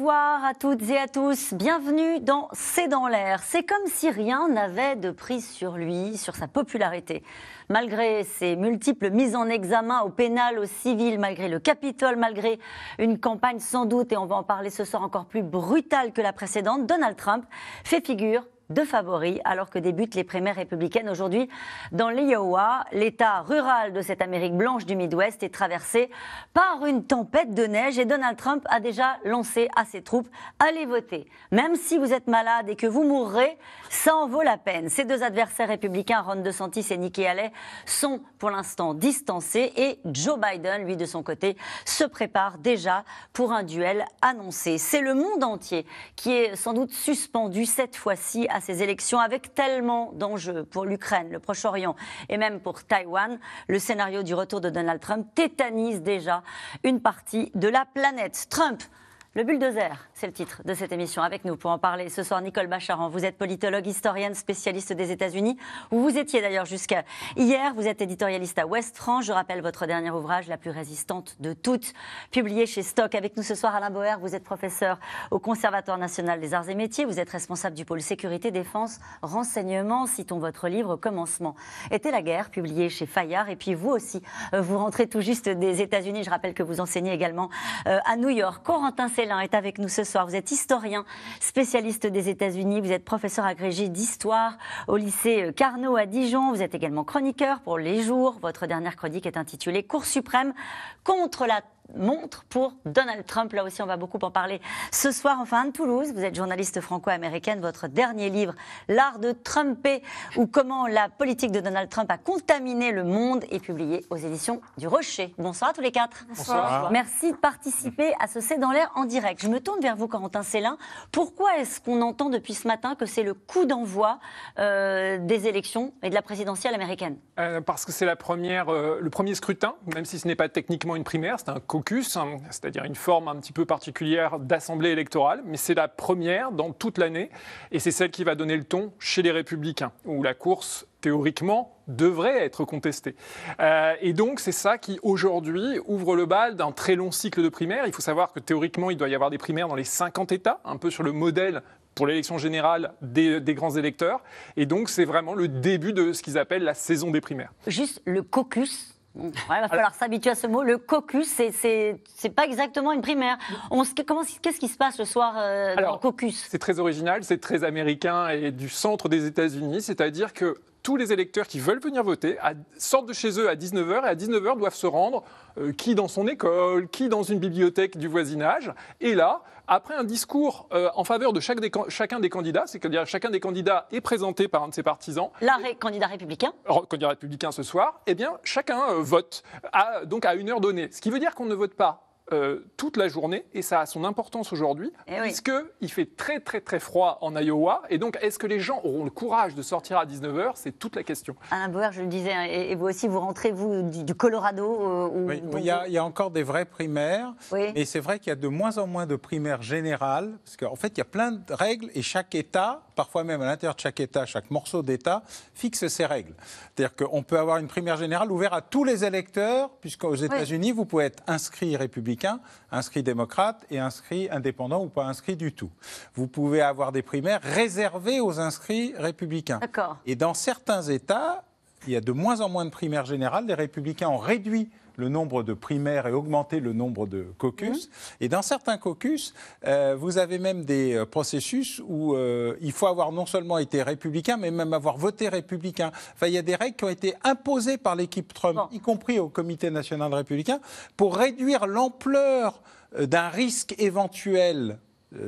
Bonsoir à toutes et à tous. Bienvenue dans C'est dans l'air. C'est comme si rien n'avait de prise sur lui, sur sa popularité. Malgré ses multiples mises en examen au pénal, au civil, malgré le Capitole, malgré une campagne sans doute, et on va en parler ce soir encore plus brutale que la précédente, Donald Trump fait figure de favoris alors que débutent les primaires républicaines aujourd'hui dans l'Iowa. L'État rural de cette Amérique blanche du Midwest est traversé par une tempête de neige et Donald Trump a déjà lancé à ses troupes allez voter. Même si vous êtes malade et que vous mourrez, ça en vaut la peine. Ses deux adversaires républicains, Ron DeSantis et Nikki Haley, sont pour l'instant distancés et Joe Biden, lui de son côté, se prépare déjà pour un duel annoncé. C'est le monde entier qui est sans doute suspendu cette fois-ci à ces élections avec tellement d'enjeux pour l'Ukraine, le Proche-Orient et même pour Taïwan, le scénario du retour de Donald Trump tétanise déjà une partie de la planète. Trump le bulldozer, c'est le titre de cette émission. Avec nous pour en parler ce soir, Nicole Bacharan. Vous êtes politologue, historienne, spécialiste des États-Unis. où vous étiez d'ailleurs jusqu'à hier. Vous êtes éditorialiste à West France. Je rappelle votre dernier ouvrage, La plus résistante de toutes, publié chez Stock. Avec nous ce soir, Alain Boer. Vous êtes professeur au Conservatoire national des arts et métiers. Vous êtes responsable du pôle sécurité, défense, renseignement. Citons votre livre Commencement. Était la guerre, publié chez Fayard. Et puis vous aussi, euh, vous rentrez tout juste des États-Unis. Je rappelle que vous enseignez également euh, à New York. Corentin Céline est avec nous ce soir. Vous êtes historien, spécialiste des États-Unis, vous êtes professeur agrégé d'histoire au lycée euh, Carnot à Dijon, vous êtes également chroniqueur pour Les Jours. Votre dernière chronique est intitulée Cour suprême contre la montre pour Donald Trump. Là aussi, on va beaucoup en parler ce soir. Enfin, Anne Toulouse, vous êtes journaliste franco-américaine. Votre dernier livre, L'art de Trumper ou comment la politique de Donald Trump a contaminé le monde, est publié aux éditions du Rocher. Bonsoir à tous les quatre. Bonsoir. Merci de participer à ce C'est dans l'air en direct. Je me tourne vers vous, Corentin Célin. Pourquoi est-ce qu'on entend depuis ce matin que c'est le coup d'envoi euh, des élections et de la présidentielle américaine euh, Parce que c'est la première, euh, le premier scrutin, même si ce n'est pas techniquement une primaire, c'est un Hein, c'est-à-dire une forme un petit peu particulière d'assemblée électorale, mais c'est la première dans toute l'année et c'est celle qui va donner le ton chez les républicains, où la course théoriquement, devrait être contestée. Euh, et donc, c'est ça qui, aujourd'hui, ouvre le bal d'un très long cycle de primaires. Il faut savoir que théoriquement, il doit y avoir des primaires dans les 50 États, un peu sur le modèle pour l'élection générale des, des, grands électeurs. Et donc, c'est vraiment le début de ce qu'ils appellent la saison des primaires. Juste le caucus il va falloir s'habituer à ce mot. Le caucus, c'est pas exactement une primaire. Qu'est-ce qui se passe le soir euh, dans le caucus C'est très original, c'est très américain et du centre des États-Unis. C'est-à-dire que tous les électeurs qui veulent venir voter sortent de chez eux à 19h et à 19h doivent se rendre, euh, qui dans son école, qui dans une bibliothèque du voisinage. Et là, après un discours euh, en faveur de chacun des candidats, c'est-à-dire chacun des candidats est présenté par un de ses partisans. L'arrêt candidat républicain. Candidat républicain ce soir, eh bien chacun euh, vote donc à une heure donnée. Ce qui veut dire qu'on ne vote pas euh, toute la journée et ça a son importance aujourd'hui eh puisque il fait très très très froid en Iowa et donc est-ce que les gens auront le courage de sortir à 19h C'est toute la question. Alain je le disais, hein, et, vous aussi, vous rentrez vous du, Colorado euh, il, y a, encore des vraies primaires, et c'est vrai qu'il y a de moins en moins de primaires générales parce qu'en fait il y a plein de règles et chaque État parfois même à l'intérieur de chaque État, chaque morceau d'État, fixe ses règles. C'est-à-dire qu'on peut avoir une primaire générale ouverte à tous les électeurs, puisqu'aux États-Unis, vous pouvez être inscrit républicain, inscrit démocrate et inscrit indépendant ou pas inscrit du tout. Vous pouvez avoir des primaires réservées aux inscrits républicains. Et dans certains États, il y a de moins en moins de primaires générales. Les républicains ont réduit le nombre de primaires et augmenté le nombre de caucus. Mmh. Et dans certains caucus, euh, vous avez même des euh, processus où euh, il faut avoir non seulement été républicain, mais même avoir voté républicain. il y a des règles qui ont été imposées par l'équipe Trump, y compris au Comité national républicain, pour réduire l'ampleur d'un risque éventuel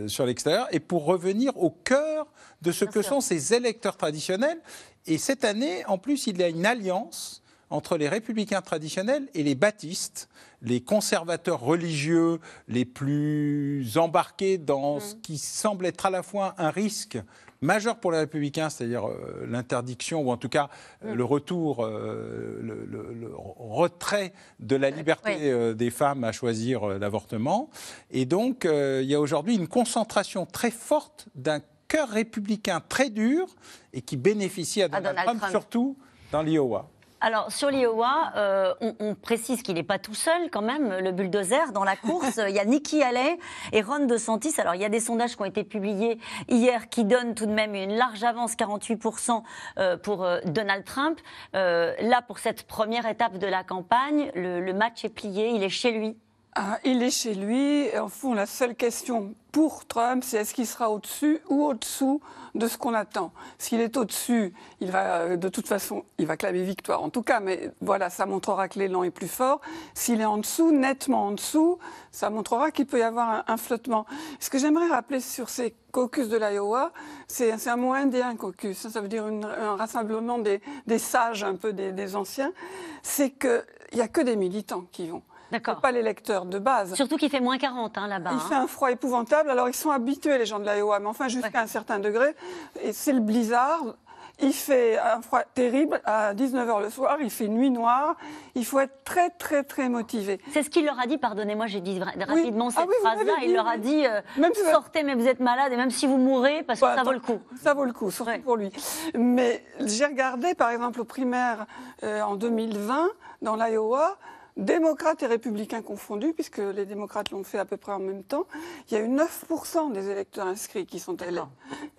sur l'extérieur et pour revenir au cœur de ce que sont ces électeurs traditionnels et cette année, en plus, il y a une alliance entre les républicains traditionnels et les baptistes, les conservateurs religieux les plus embarqués dans mmh. ce qui semble être à la fois un risque majeur pour les républicains, c'est-à-dire euh, l'interdiction ou en tout cas euh, mmh. le retour, euh, le, retrait de la liberté des femmes à choisir l'avortement. Et donc, il y a aujourd'hui une concentration très forte d'un cœur républicain très dur et qui bénéficie à Donald, Trump, surtout dans l'Iowa. Alors, sur l'Iowa, euh, on, précise qu'il n'est pas tout seul quand même, le bulldozer. Dans la course, il y a Nikki Haley et Ron DeSantis. Alors, il y a des sondages qui ont été publiés hier qui donnent tout de même une large avance, 48% pour euh, euh, Donald Trump. là, pour cette première étape de la campagne, le match est plié, il est chez lui. Ah, il est chez lui. En fond, la seule question pour Trump, c'est est-ce qu'il sera au-dessus ou au-dessous de ce qu'on attend S'il est au-dessus, il va euh, de toute façon, il va clamer victoire en tout cas, mais voilà, ça montrera que l'élan est plus fort. S'il est en dessous, nettement en dessous, ça montrera qu'il peut y avoir un, flottement. Ce que j'aimerais rappeler sur ces caucus de l'Iowa, c'est un mot indien, caucus, hein, ça veut dire un rassemblement des, sages, un peu des anciens, c'est qu'il n'y a que des militants qui vont. Pas les lecteurs de base. Surtout qu'il fait moins 40 hein, là-bas. Il hein. fait un froid épouvantable. Alors ils sont habitués, les gens de l'Iowa, mais enfin jusqu'à un certain degré. Et c'est le blizzard. Il fait un froid terrible à 19h le soir, il fait nuit noire, il faut être très très très motivé. C'est ce qu'il leur a dit, pardonnez-moi, j'ai dit rapidement cette ah phrase-là, il leur a dit euh, sortez mais vous êtes malade et même si vous mourrez, parce que bah, ça vaut le coup. Ça vaut le coup, surtout vrai pour lui. Mais j'ai regardé par exemple aux primaires euh, en 2020 dans l'Iowa, démocrates et républicains confondus, puisque les démocrates l'ont fait à peu près en même temps, il y a eu 9% des électeurs inscrits qui sont allés.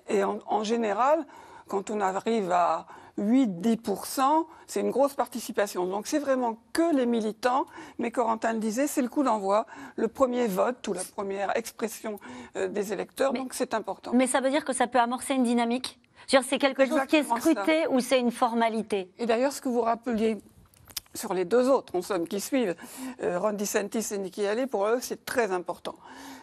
Et en, général, quand on arrive à 8-10%, c'est une grosse participation. Donc c'est vraiment que les militants, mais Corentin le disait, c'est le coup d'envoi, le premier vote ou la première expression euh, des électeurs, donc c'est important. Mais ça veut dire que ça peut amorcer une dynamique c'est quelque chose qui est scruté ou c'est une formalité Et d'ailleurs, ce que vous rappeliez sur les deux autres, en somme, qui suivent, euh, Ron DeSantis et Nikki Haley, pour eux, c'est très important.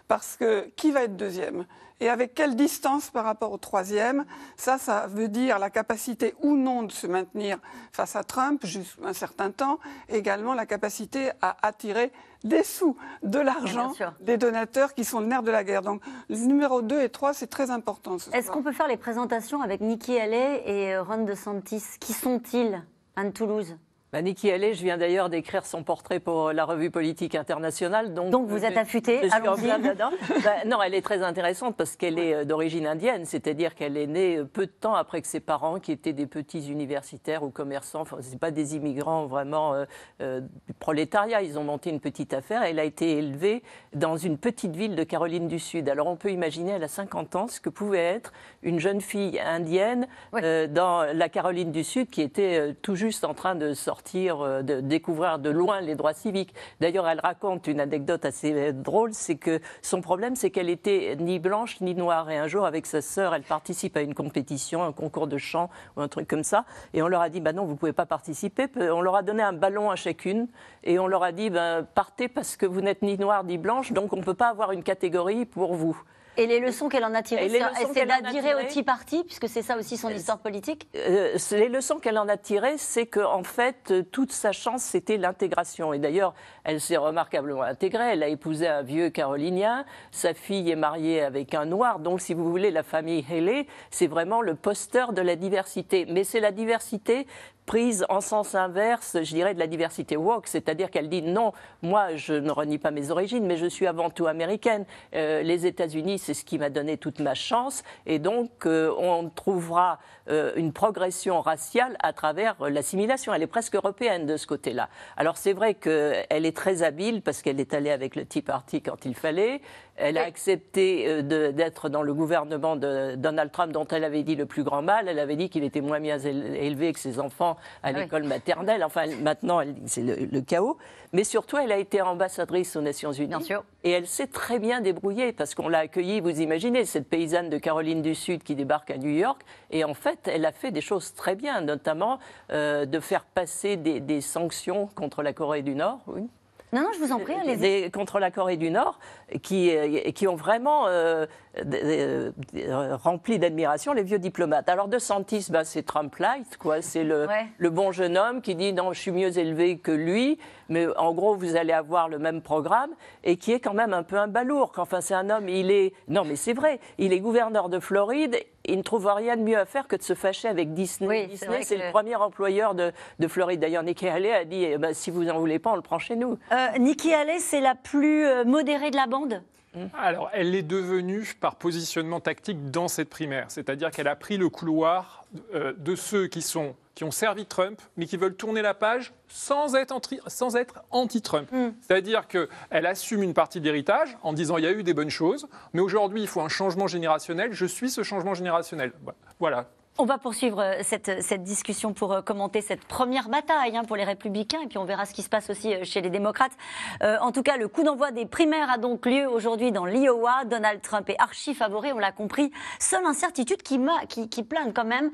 Parce que qui va être deuxième et avec quelle distance par rapport au troisième Ça, ça veut dire la capacité ou non de se maintenir face à Trump juste un certain temps, également la capacité à attirer des sous, de l'argent, des donateurs qui sont le nerf de la guerre. Donc, les numéros 2 et 3, c'est très important. Est-ce qu'on peut faire les présentations avec Nikki Haley et euh, Ron DeSantis Qui sont-ils, Anne Toulouse bah, Nikki Haley, je viens d'ailleurs d'écrire son portrait pour euh, la revue politique internationale. Donc, vous euh, êtes affûtée, allons-y. Bah, non, elle est très intéressante parce qu'elle est euh, d'origine indienne, c'est-à-dire qu'elle est née peu de temps après que ses parents, qui étaient des petits universitaires ou commerçants, ce n'est pas des immigrants vraiment prolétariats, prolétariat, ils ont monté une petite affaire. Elle a été élevée dans une petite ville de Caroline du Sud. Alors on peut imaginer, à a 50 ans, ce que pouvait être une jeune fille indienne dans la Caroline du Sud qui était tout juste en train de sortir euh, de découvrir de loin les droits civiques. D'ailleurs, elle raconte une anecdote assez euh, drôle, c'est que son problème, c'est qu'elle était ni blanche ni noire. Et un jour, avec sa sœur, elle participe à une compétition, un concours de chant ou un truc comme ça. Et on leur a dit, bah non, vous ne pouvez pas participer. On leur a donné un ballon à chacune et on leur a dit, bah, partez parce que vous n'êtes ni noire ni blanche, donc on ne peut pas avoir une catégorie pour vous. Et les leçons qu'elle en a tirées, c'est d'adhérer au Tea Party, puisque c'est ça aussi son euh, histoire politique euh, Les leçons qu'elle en a tirées, c'est qu'en en fait, euh, toute sa chance, c'était l'intégration. Et d'ailleurs, elle s'est remarquablement intégrée. Elle a épousé un vieux carolinien. Sa fille est mariée avec un noir. Donc, si vous voulez, la famille Haley, c'est vraiment le poster de la diversité. Mais c'est la diversité prise en sens inverse, je dirais, de la diversité woke, c'est-à-dire qu'elle dit non, moi je ne renie pas mes origines, mais je suis avant tout américaine. Euh, les États-Unis, c'est ce qui m'a donné toute ma chance, et donc euh, on trouvera euh, une progression raciale à travers l'assimilation. Elle est presque européenne de ce côté-là. Alors c'est vrai qu'elle est très habile parce qu'elle est allée avec le Tea Party quand il fallait, elle a accepté euh, d'être dans le gouvernement de Donald Trump, dont elle avait dit le plus grand mal. Elle avait dit qu'il était moins bien élevé que ses enfants à ah l'école maternelle. Enfin, maintenant, c'est le, chaos. Mais surtout, elle a été ambassadrice aux Nations Unies. Et elle s'est très bien débrouillée parce qu'on l'a accueillie, vous imaginez, cette paysanne de Caroline du Sud qui débarque à New York. Et en fait, elle a fait des choses très bien, notamment euh, de faire passer des, des sanctions contre la Corée du Nord. Oui non, non, je vous en prie. Euh, les. contre la Corée du Nord, qui, euh, qui ont vraiment euh, euh, rempli d'admiration les vieux diplomates. Alors De Santis, ben, c'est Trump-light, quoi. C'est le, bon jeune homme qui dit non, je suis mieux élevé que lui, mais en gros, vous allez avoir le même programme et qui est quand même un peu un balourd. Enfin, c'est un homme, il est. Non, mais c'est vrai, il est gouverneur de Floride il ne trouve rien de mieux à faire que de se fâcher avec Disney. Disney, c'est le premier employeur de, Floride. D'ailleurs, Nikki Haley a dit eh ben, si vous n'en voulez pas, on le prend chez nous. Euh, Nikki Haley, c'est la plus euh, modérée de la bande Mmh. Alors, elle est devenue par positionnement tactique dans cette primaire, c'est-à-dire qu'elle a pris le couloir euh, de ceux qui sont qui ont servi Trump, mais qui veulent tourner la page sans être, anti-Trump. Mmh. C'est-à-dire qu'elle assume une partie de l'héritage en disant il y a eu des bonnes choses, mais aujourd'hui il faut un changement générationnel, je suis ce changement générationnel. Voilà. On va poursuivre euh, cette, euh, cette, discussion pour euh, commenter cette première bataille hein, pour les républicains et puis on verra ce qui se passe aussi chez les démocrates. en tout cas, le coup d'envoi des primaires a donc lieu aujourd'hui dans l'Iowa. Donald Trump est archi favori, on l'a compris. Seule incertitude qui, qui, plane quand même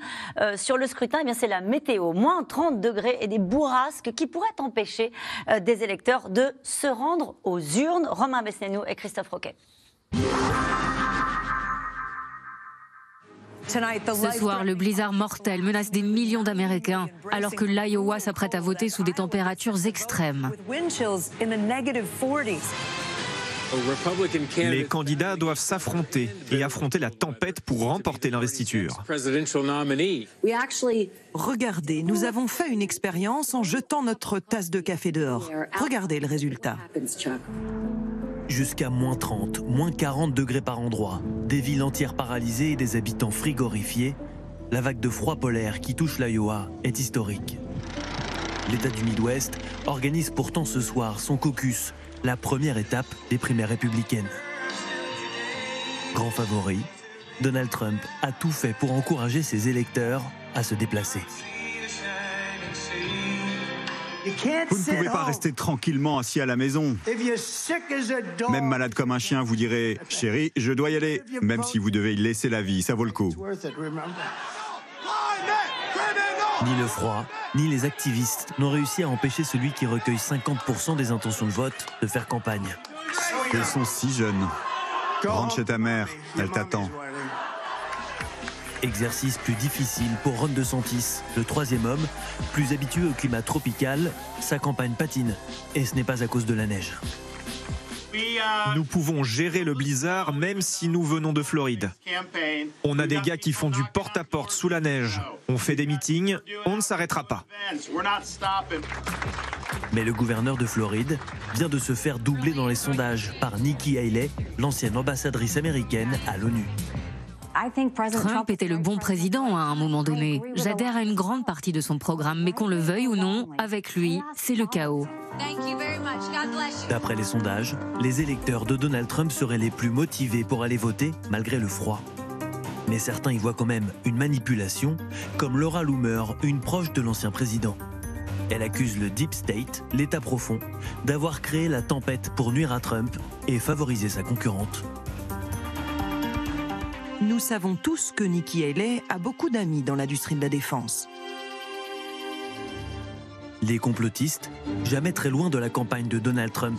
sur le scrutin, eh c'est la météo. Moins 30 degrés et des bourrasques qui pourraient empêcher des électeurs de se rendre aux urnes. Romain Besnénou et Christophe Roquet. Ce soir, le blizzard mortel menace des millions d'Américains, alors que l'Iowa s'apprête à voter sous des températures extrêmes. Les candidats doivent s'affronter et affronter la tempête pour remporter l'investiture. Regardez, nous avons fait une expérience en jetant notre tasse de café dehors. Regardez le résultat. Jusqu'à moins 30, moins 40 degrés par endroit, des villes entières paralysées et des habitants frigorifiés, la vague de froid polaire qui touche l'Iowa est historique. L'État du Midwest organise pourtant ce soir son caucus la première étape des primaires républicaines. Grand favori, Donald Trump a tout fait pour encourager ses électeurs à se déplacer. Vous ne pouvez pas rester tranquillement assis à la maison. Même malade comme un chien, vous direz ⁇ Chérie, je dois y aller ⁇ même si vous devez y laisser la vie, ça vaut le coup. Ni le froid, ni les activistes n'ont réussi à empêcher celui qui recueille 50% des intentions de vote de faire campagne. Elles sont si jeunes. Rentre chez ta mère, elle t'attend. Exercice plus difficile pour Ron DeSantis, le troisième homme, plus habitué au climat tropical, sa campagne patine, et ce n'est pas à cause de la neige. Nous pouvons gérer le blizzard même si nous venons de Floride. On a des gars qui font du porte-à-porte sous la neige. On fait des meetings. On ne s'arrêtera pas. Mais le gouverneur de Floride vient de se faire doubler dans les sondages par Nikki Haley, l'ancienne ambassadrice américaine à l'ONU. Trump était le bon président à un moment donné. J'adhère à une grande partie de son programme, mais qu'on le veuille ou non, avec lui, c'est le chaos. D'après les sondages, les électeurs de Donald Trump seraient les plus motivés pour aller voter malgré le froid. Mais certains y voient quand même une manipulation, comme Laura Loomer, une proche de l'ancien président. Elle accuse le Deep State, l'État profond, d'avoir créé la tempête pour nuire à Trump et favoriser sa concurrente. Nous savons tous que Nikki Haley a beaucoup d'amis dans l'industrie de la défense. Les complotistes, jamais très loin de la campagne de Donald Trump,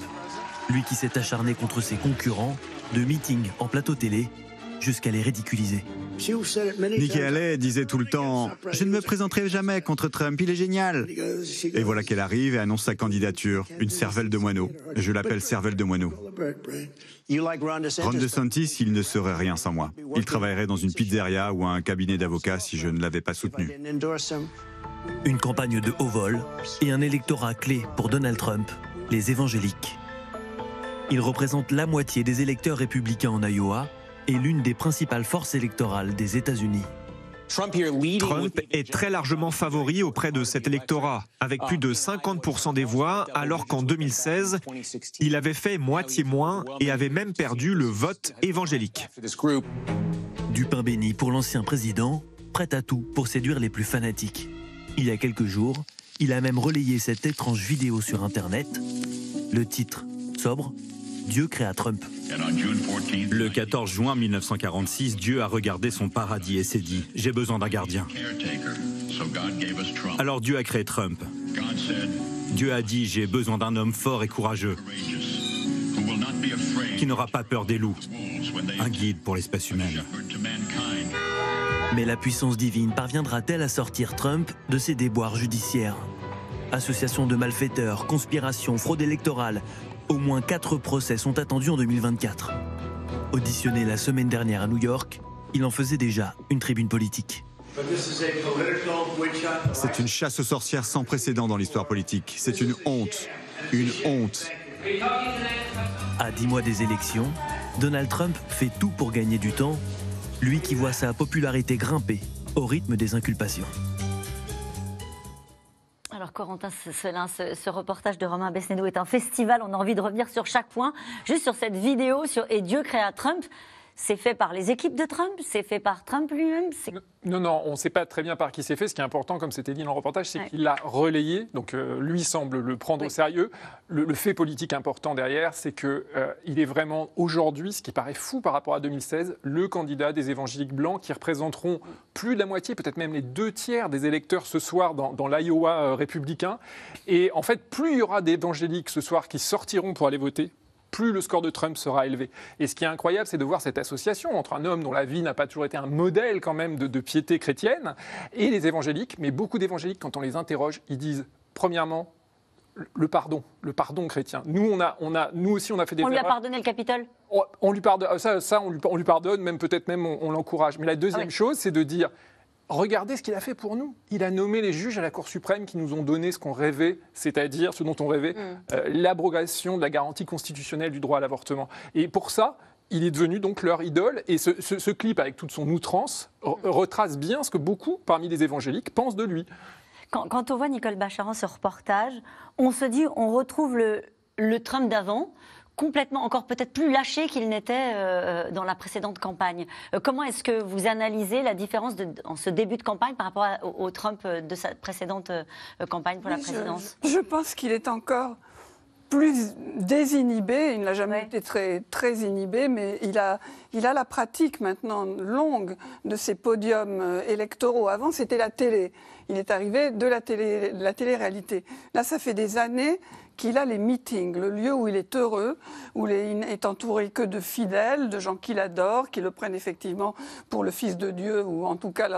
lui qui s'est acharné contre ses concurrents, de meeting en plateau télé, jusqu'à les ridiculiser. Nikki Haley disait tout le temps Je ne me présenterai jamais contre Trump, il est génial. Et voilà qu'elle arrive et annonce sa candidature, une cervelle de moineau. Je l'appelle cervelle de moineau. Ron DeSantis, il ne serait rien sans moi. Il travaillerait dans une pizzeria ou un cabinet d'avocats si je ne l'avais pas soutenu. Une campagne de haut vol et un électorat clé pour Donald Trump, les évangéliques. Il représente la moitié des électeurs républicains en Iowa et l'une des principales forces électorales des États-Unis. Trump est très largement favori auprès de cet électorat, avec plus de 50% des voix, alors qu'en 2016, il avait fait moitié moins et avait même perdu le vote évangélique. Du pain béni pour l'ancien président, prêt à tout pour séduire les plus fanatiques. Il y a quelques jours, il a même relayé cette étrange vidéo sur Internet. Le titre, sobre, Dieu créa Trump. Le 14 juin 1946, Dieu a regardé son paradis et s'est dit, j'ai besoin d'un gardien. Alors Dieu a créé Trump. Dieu a dit, j'ai besoin d'un homme fort et courageux, qui n'aura pas peur des loups, un guide pour l'espèce humaine. Mais la puissance divine parviendra-t-elle à sortir Trump de ses déboires judiciaires Association de malfaiteurs, conspiration, fraude électorale, au moins quatre procès sont attendus en 2024. Auditionné la semaine dernière à New York, il en faisait déjà une tribune politique. C'est une chasse aux sorcières sans précédent dans l'histoire politique. C'est une honte. Une honte. À dix mois des élections, Donald Trump fait tout pour gagner du temps, lui qui voit sa popularité grimper au rythme des inculpations. Corentin Selin, ce, reportage de Romain Besnédo est un festival. On a envie de revenir sur chaque point, juste sur cette vidéo sur Et Dieu créa Trump. C'est fait par les équipes de Trump C'est fait par Trump lui-même Non, non, on ne sait pas très bien par qui c'est fait. Ce qui est important, comme c'était dit dans le reportage, c'est qu'il l'a relayé. Donc euh, lui semble le prendre au sérieux. Le, fait politique important derrière, c'est qu'il euh, il est vraiment aujourd'hui, ce qui paraît fou par rapport à 2016, le candidat des évangéliques blancs qui représenteront plus de la moitié, peut-être même les deux tiers des électeurs ce soir dans, dans l'Iowa euh, républicain. Et en fait, plus il y aura d'évangéliques ce soir qui sortiront pour aller voter, plus le score de Trump sera élevé. Et ce qui est incroyable, c'est de voir cette association entre un homme dont la vie n'a pas toujours été un modèle quand même de, piété chrétienne et les évangéliques. Mais beaucoup d'évangéliques, quand on les interroge, ils disent, premièrement, le pardon, le pardon chrétien. Nous, on a, on a, nous aussi, on a fait des. On lui a pardonné le Capitole. On, lui pardonne, ça, on, lui, pardonne, même peut-être même on, l'encourage. Mais la deuxième ah chose, c'est de dire Regardez ce qu'il a fait pour nous. Il a nommé les juges à la Cour suprême qui nous ont donné ce qu'on rêvait, c'est-à-dire ce dont on rêvait, mm. euh, l'abrogation de la garantie constitutionnelle du droit à l'avortement. Et pour ça, il est devenu donc leur idole. Et ce, clip, avec toute son outrance, mm. retrace bien ce que beaucoup parmi les évangéliques pensent de lui. Quand, on voit Nicole Bacharan ce reportage, on se dit on retrouve le, le Trump d'avant complètement, encore peut-être plus lâché qu'il n'était euh, euh, dans la précédente campagne. Euh, comment est-ce que vous analysez la différence de, en ce début de campagne par rapport au, Trump de sa précédente campagne pour la présidence je, pense qu'il est encore plus désinhibé, il n'a jamais été très, très inhibé, mais il a, il a la pratique maintenant longue de ses podiums électoraux. Avant, c'était la télé. Il est arrivé de la télé, la télé-réalité. Là, ça fait des années qu'il a les meetings, le lieu où il est heureux, où il est entouré que de fidèles, de gens qu'il adore, qui le prennent effectivement pour le Fils de Dieu ou en tout cas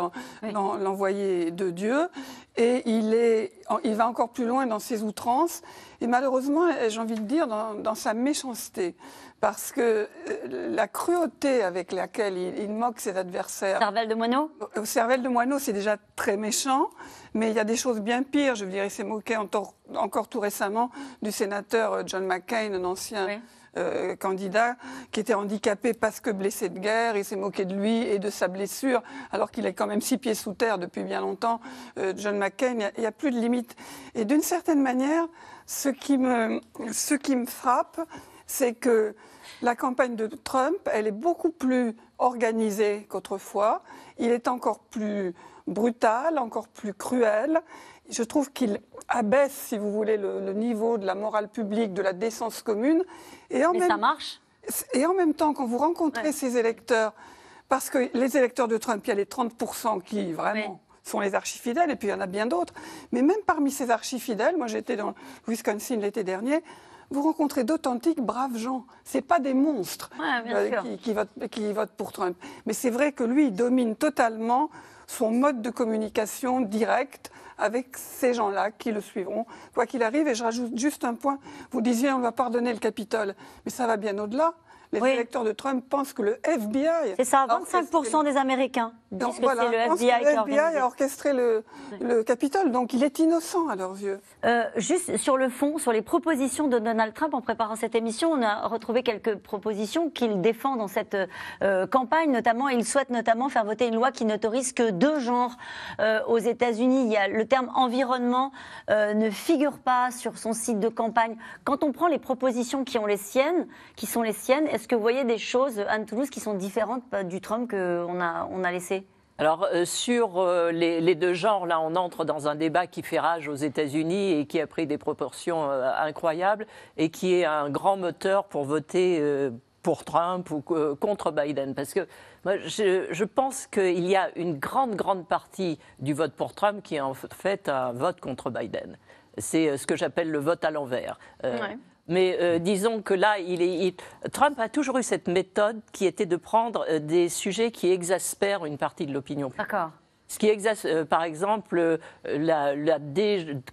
l'envoyé de Dieu. Et il, est, il va encore plus loin dans ses outrances et malheureusement, j'ai envie de dire, dans sa méchanceté parce que euh, la cruauté avec laquelle il, moque ses adversaires. Cervelle de moineau Au euh, Cervelle de moineau, c'est déjà très méchant, mais il y a des choses bien pires. Je veux dire, il s'est moqué encore tout récemment du sénateur euh, John McCain, un ancien. candidat qui était handicapé parce que blessé de guerre. Il s'est moqué de lui et de sa blessure, alors qu'il est quand même six pieds sous terre depuis bien longtemps. John McCain, il n'y a, plus de limite. Et d'une certaine manière, ce qui me, ce qui me frappe, c'est que la campagne de Trump, elle est beaucoup plus organisée qu'autrefois. Il est encore plus brutal, encore plus cruel. Je trouve qu'il abaisse, si vous voulez, le, niveau de la morale publique, de la décence commune. Et en même, ça marche Et en même temps, quand vous rencontrez ces électeurs, parce que les électeurs de Trump, il y a les 30% qui, vraiment... sont les archi-fidèles, et puis il y en a bien d'autres. Mais même parmi ces archi-fidèles, moi j'étais dans le Wisconsin l'été dernier, vous rencontrez d'authentiques braves gens. C'est pas des monstres euh, qui, votent, qui votent pour Trump. Mais c'est vrai que lui, il domine totalement son mode de communication direct avec ces gens-là qui le suivront, quoi qu'il arrive. Et je rajoute juste un point. Vous disiez, on va pardonner le Capitole, mais ça va bien au-delà les électeurs de Trump pensent que le FBI. C'est ça, 25% des Américains disent que c'est le FBI, que le FBI a orchestré le, le Capitole. Donc il est innocent à leurs yeux. Euh, juste sur le fond, sur les propositions de Donald Trump en préparant cette émission, on a retrouvé quelques propositions qu'il défend dans cette euh, campagne. Notamment, il souhaite notamment faire voter une loi qui n'autorise que deux genres euh, aux États-Unis. Il y a le terme environnement ne figure pas sur son site de campagne. Quand on prend les propositions qui ont les siennes, qui sont les siennes, est-ce que vous voyez des choses, à Toulouse, qui sont différentes du Trump qu'on a, on a laissé alors euh, sur euh, les, deux genres, là on entre dans un débat qui fait rage aux États-Unis et qui a pris des proportions euh, incroyables et qui est un grand moteur pour voter pour Trump ou contre Biden. Parce que moi, je, pense qu'il y a une grande, grande partie du vote pour Trump qui est en fait un vote contre Biden. C'est ce que j'appelle le vote à l'envers. Ouais. Mais euh, disons que là, Trump a toujours eu cette méthode qui était de prendre euh, des sujets qui exaspèrent une partie de l'opinion publique. Ce qui exacerbe, euh, par exemple, euh, la,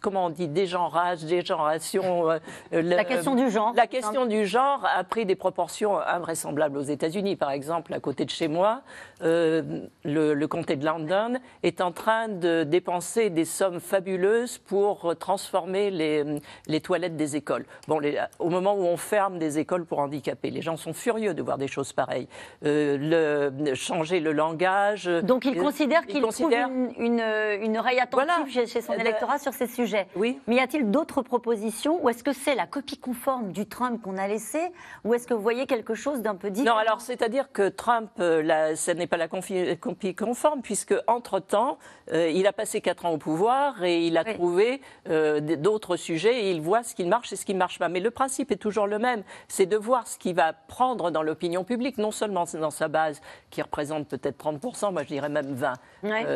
comment on dit, dégenrage, dégenration. Euh, la, question du genre. La question du genre a pris des proportions invraisemblables aux États-Unis. Par exemple, à côté de chez moi, le, comté de London est en train de dépenser des sommes fabuleuses pour transformer les, les toilettes des écoles. Bon, les, au moment où on ferme des écoles pour handicapés, les gens sont furieux de voir des choses pareilles. le, changer le langage. Donc ils considèrent qu'ils une, euh, une, oreille attentive chez, son eh ben, électorat sur ces sujets. Oui. Mais y a-t-il d'autres propositions Ou est-ce que c'est la copie conforme du Trump qu'on a laissé Ou est-ce que vous voyez quelque chose d'un peu différent Non, alors c'est-à-dire que Trump, euh, là, ce n'est pas la copie conforme, puisque entre-temps, euh, il a passé 4 ans au pouvoir et il a trouvé d'autres sujets et il voit ce qui marche et ce qui ne marche pas. Mais le principe est toujours le même, c'est de voir ce qui va prendre dans l'opinion publique, non seulement dans sa base, qui représente peut-être 30%, moi je dirais même 20%.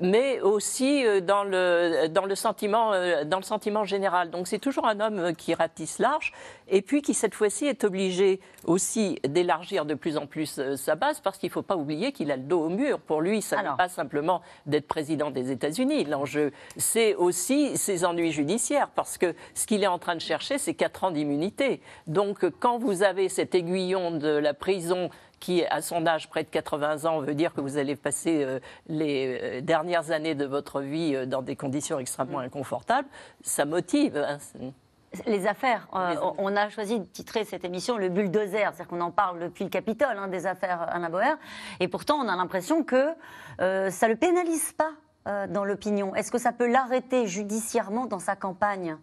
mais aussi euh, dans le, dans le, sentiment, euh, dans le sentiment général. Donc c'est toujours un homme euh, qui ratisse large, et puis qui cette fois-ci est obligé aussi d'élargir de plus en plus sa base, parce qu'il ne faut pas oublier qu'il a le dos au mur. Pour lui, ça n'est pas simplement d'être président des États-Unis. L'enjeu, c'est aussi ses ennuis judiciaires, parce que ce qu'il est en train de chercher, c'est 4 ans d'immunité. Donc quand vous avez cet aiguillon de la prison qui, à son âge, près de 80 ans, veut dire que vous allez passer les dernières années de votre vie euh, dans des conditions extrêmement mm. inconfortables, ça motive. Hein, euh, Les affaires. on a choisi de titrer cette émission le bulldozer, c'est-à-dire qu'on en parle depuis le Capitole hein, des affaires à euh, Boer, et pourtant on a l'impression que ça ça le pénalise pas dans l'opinion. Est-ce que ça peut l'arrêter judiciairement dans sa campagne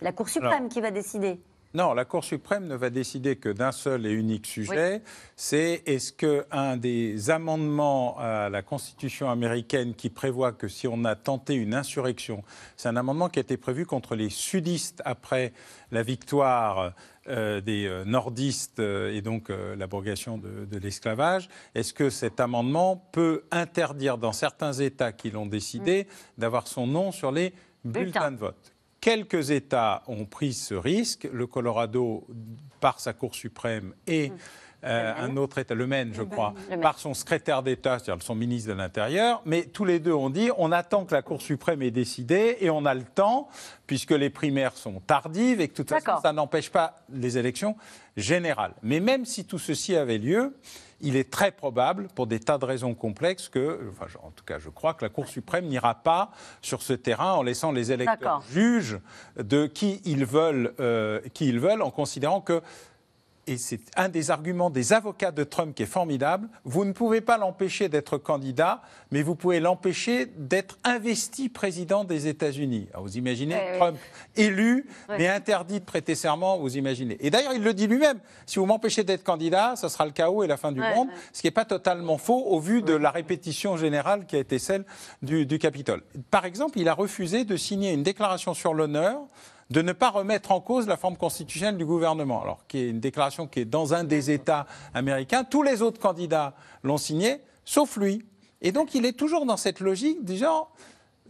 La Cour suprême qui va décider. Non, la Cour suprême ne va décider que d'un seul et unique sujet. C'est est-ce qu'un des amendements à la Constitution américaine qui prévoit que si on a tenté une insurrection, c'est un amendement qui a été prévu contre les sudistes après la victoire euh, des euh, nordistes euh, et donc l'abrogation de, l'esclavage, est-ce que cet amendement peut interdire dans certains États qui l'ont décidé mm. d'avoir son nom sur les bulletins de vote Quelques États ont pris ce risque. Le Colorado, par sa Cour suprême, et hum. Euh, un autre État, le Maine, je crois, par son secrétaire d'État, c'est-à-dire son ministre de l'Intérieur. Mais tous les deux ont dit on attend que la Cour suprême ait décidé et on a le temps, puisque les primaires sont tardives et que de toute façon, ça n'empêche pas les élections générales. Mais même si tout ceci avait lieu, il est très probable, pour des tas de raisons complexes, que, en tout cas, je crois que la Cour suprême n'ira pas sur ce terrain en laissant les électeurs juges de qui ils veulent, euh, qui ils veulent en considérant que et c'est un des arguments des avocats de Trump qui est formidable, vous ne pouvez pas l'empêcher d'être candidat, mais vous pouvez l'empêcher d'être investi président des États-Unis. Vous imaginez eh Trump élu, mais interdit de prêter serment, vous imaginez. Et d'ailleurs, il le dit lui-même, si vous m'empêchez d'être candidat, ce sera le chaos et la fin du monde, ce qui n'est pas totalement faux au vu de la répétition générale qui a été celle du Capitole. Par exemple, il a refusé de signer une déclaration sur l'honneur de ne pas remettre en cause la forme constitutionnelle du gouvernement, alors qui est une déclaration qui est dans un des États américains. Tous les autres candidats l'ont signée, sauf lui. Et donc il est toujours dans cette logique du genre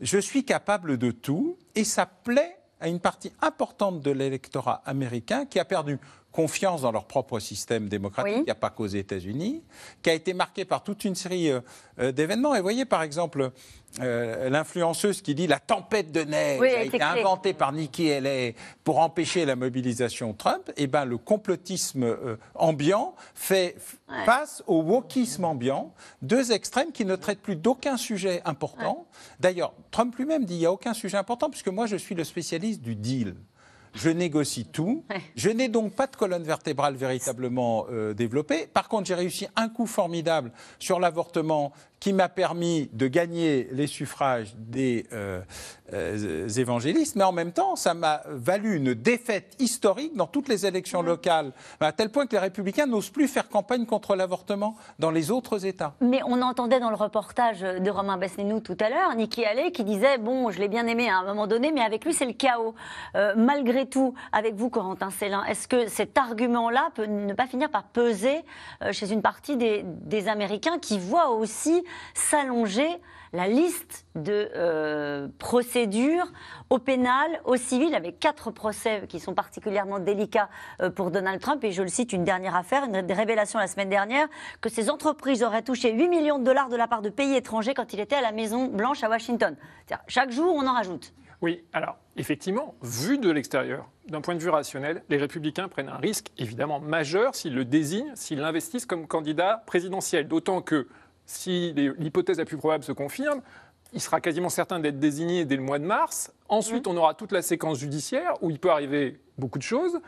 je suis capable de tout, et ça plaît à une partie importante de l'électorat américain qui a perdu confiance dans leur propre système démocratique, il n'y a pas qu'aux États-Unis, qui a été marqué par toute une série euh, euh, d'événements. Et voyez par exemple euh, l'influenceuse qui dit la tempête de neige a été inventée par Nikki Haley pour empêcher la mobilisation Trump, Et eh ben, le complotisme ambiant fait face au wokisme ambiant, deux extrêmes qui ne traitent plus d'aucun sujet important. D'ailleurs, Trump lui-même dit il n'y a aucun sujet important puisque moi je suis le spécialiste du deal je négocie tout. Je n'ai donc pas de colonne vertébrale véritablement euh, développée. Par contre, j'ai réussi un coup formidable sur l'avortement qui m'a permis de gagner les suffrages des euh, euh, évangélistes, mais en même temps, ça m'a valu une défaite historique dans toutes les élections locales, à tel point que les républicains n'osent plus faire campagne contre l'avortement dans les autres États. Mais on entendait dans le reportage de Romain Besnénou tout à l'heure, Niki Allais qui disait, bon, je l'ai bien aimé à un moment donné, mais avec lui, c'est le chaos. Euh, malgré tout, avec vous, Corentin Célin, est-ce que cet argument-là peut ne pas finir par peser chez une partie des, des Américains qui voient aussi s'allonger la liste de euh, procédures au pénal, au civil, avec quatre procès qui sont particulièrement délicats euh, pour Donald Trump. Et je le cite, une dernière affaire, une révélation la semaine dernière, que ces entreprises auraient touché 8 millions de dollars de la part de pays étrangers quand il était à la Maison Blanche à Washington. Chaque jour, on en rajoute. Oui, alors effectivement, vu de l'extérieur, d'un point de vue rationnel, les républicains prennent un risque évidemment majeur s'ils le désignent, s'ils l'investissent comme candidat présidentiel, d'autant que si l'hypothèse la plus probable se confirme, il sera quasiment certain d'être désigné dès le mois de mars. Ensuite, mmh. on aura toute la séquence judiciaire où il peut arriver beaucoup de choses.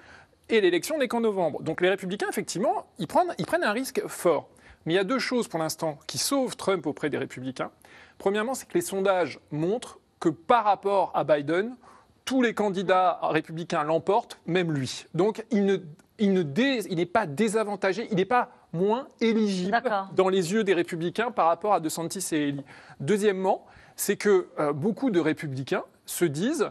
Et l'élection n'est qu'en novembre. Donc les républicains, effectivement, ils prennent, un risque fort. Mais il y a deux choses pour l'instant qui sauvent Trump auprès des républicains. Premièrement, c'est que les sondages montrent que par rapport à Biden, tous les candidats républicains l'emportent, même lui. Donc il n'est pas désavantagé, il n'est pas moins éligible dans les yeux des républicains par rapport à De Santis et Eli. Deuxièmement, c'est que euh, beaucoup de républicains se disent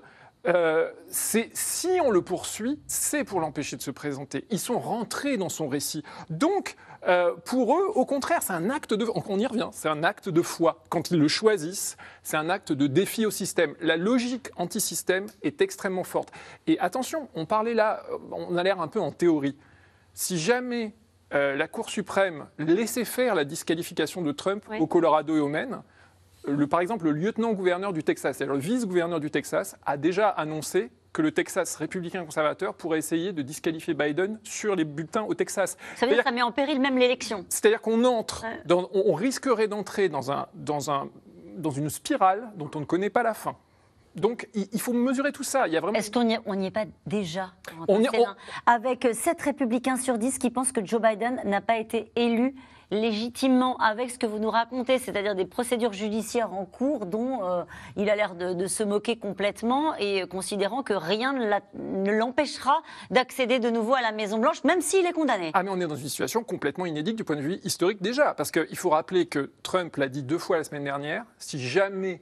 euh, c'est si on le poursuit, c'est pour l'empêcher de se présenter. Ils sont rentrés dans son récit. Donc, euh, pour eux, au contraire, c'est un acte de. On y revient, c'est un acte de foi. Quand ils le choisissent, c'est un acte de défi au système. La logique anti-système est extrêmement forte. Et attention, on parlait là, on a l'air un peu en théorie. Si jamais euh, la Cour suprême laissait faire la disqualification de Trump au Colorado et au Maine, par exemple, le lieutenant-gouverneur du Texas, le vice-gouverneur du Texas, a déjà annoncé que le Texas républicain conservateur pourrait essayer de disqualifier Biden sur les bulletins au Texas. Ça veut dire ça met en péril même l'élection. C'est-à-dire qu'on entre, on risquerait d'entrer dans une spirale dont on ne connaît pas la fin. Donc, il faut mesurer tout ça. Il vraiment... Est-ce qu'on n'y est, pas déjà Avec 7 euh, républicains sur 10 qui pensent que Joe Biden n'a pas été élu légitimement avec ce que vous nous racontez, c'est-à-dire des procédures judiciaires en cours dont euh, il a l'air de, se moquer complètement et euh, considérant que rien ne l'empêchera d'accéder de nouveau à la Maison Blanche, même s'il est condamné. Ah mais on est dans une situation complètement inédite du point de vue historique déjà, parce qu'il faut rappeler que Trump l'a dit deux fois la semaine dernière, si jamais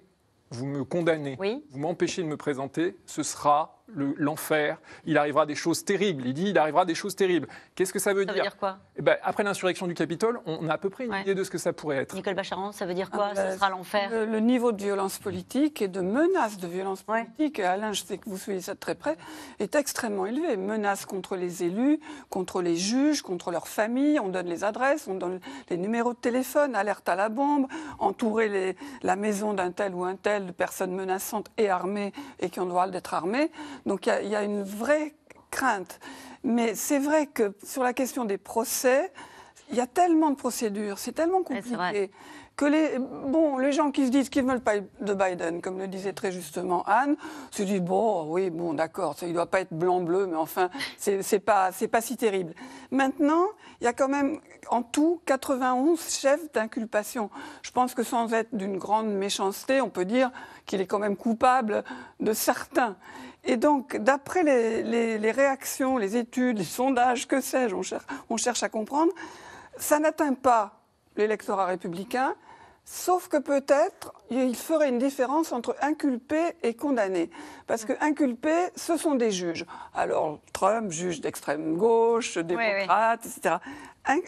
vous me condamnez, vous m'empêchez de me présenter, ce sera l'enfer, il arrivera des choses terribles. Il dit, il arrivera des choses terribles. Qu'est-ce que ça veut dire veut dire quoi eh ben, Après l'insurrection du Capitole, on a à peu près une idée de ce que ça pourrait être. Nicole Bacharan, ça veut dire quoi Ça ah, bah, sera l'enfer le, niveau de violence politique et de menaces de violence politique, Alain, je sais que vous suivez ça de très près, est extrêmement élevé. Menaces contre les élus, contre les juges, contre leurs familles. On donne les adresses, on donne les numéros de téléphone, alerte à la bombe, entourer la maison d'un tel ou un tel de personnes menaçantes et armées et qui ont le droit d'être armées. Donc il y, a une vraie crainte. Mais c'est vrai que sur la question des procès, il y a tellement de procédures, c'est tellement compliqué que les, bon, les gens qui se disent qu'ils ne veulent pas de Biden, comme le disait très justement Anne, se disent bon, oui, bon, d'accord, il ne doit pas être blanc-bleu, mais enfin, c'est n'est pas, pas si terrible. Maintenant, il y a quand même en tout 91 chefs d'inculpation. Je pense que sans être d'une grande méchanceté, on peut dire qu'il est quand même coupable de certains. Et donc, d'après les, réactions, les études, les sondages, que sais-je, on, cherche à comprendre, ça n'atteint pas l'électorat républicain, sauf que peut-être il ferait une différence entre inculpé et condamné. Parce que hum. inculpé, ce sont des juges. Alors, Trump, juge d'extrême gauche, démocrate, etc.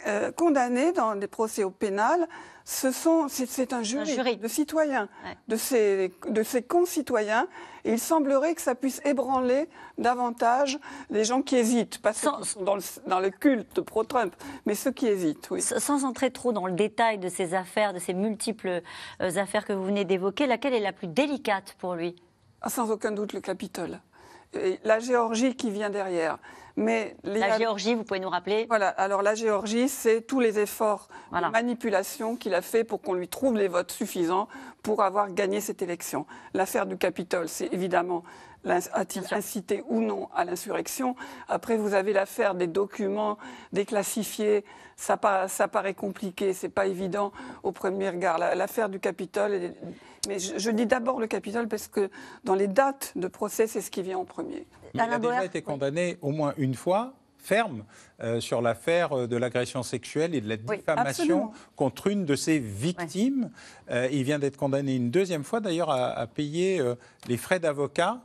Euh, condamné dans des procès au pénal, ce sont, c'est un, jury, de citoyens, de, ses, de concitoyens. Et il semblerait que ça puisse ébranler davantage les gens qui hésitent, pas sont dans le, culte pro-Trump, mais ceux qui hésitent. Oui. Sans entrer trop dans le détail de ces affaires, de ces multiples euh, affaires que vous venez d'évoquer, laquelle est la plus délicate pour lui ah, Sans aucun doute le Capitole. la Géorgie qui vient derrière. Mais La Géorgie, vous pouvez nous rappeler Voilà, alors la Géorgie, c'est tous les efforts de manipulation qu'il a fait pour qu'on lui trouve les votes suffisants pour avoir gagné cette élection. L'affaire du Capitole, c'est évidemment a-t-il incité ou non à l'insurrection Après, vous avez l'affaire des documents déclassifiés. Ça, paraît compliqué, c'est pas évident au premier regard. L'affaire du Capitole. Mais je, dis d'abord le Capitole parce que dans les dates de procès, c'est ce qui vient en premier. il a déjà été condamné au moins une fois ferme euh, sur l'affaire euh, de l'agression sexuelle et de la diffamation contre une de ses victimes. Euh, il vient d'être condamné une deuxième fois d'ailleurs à, payer les frais d'avocat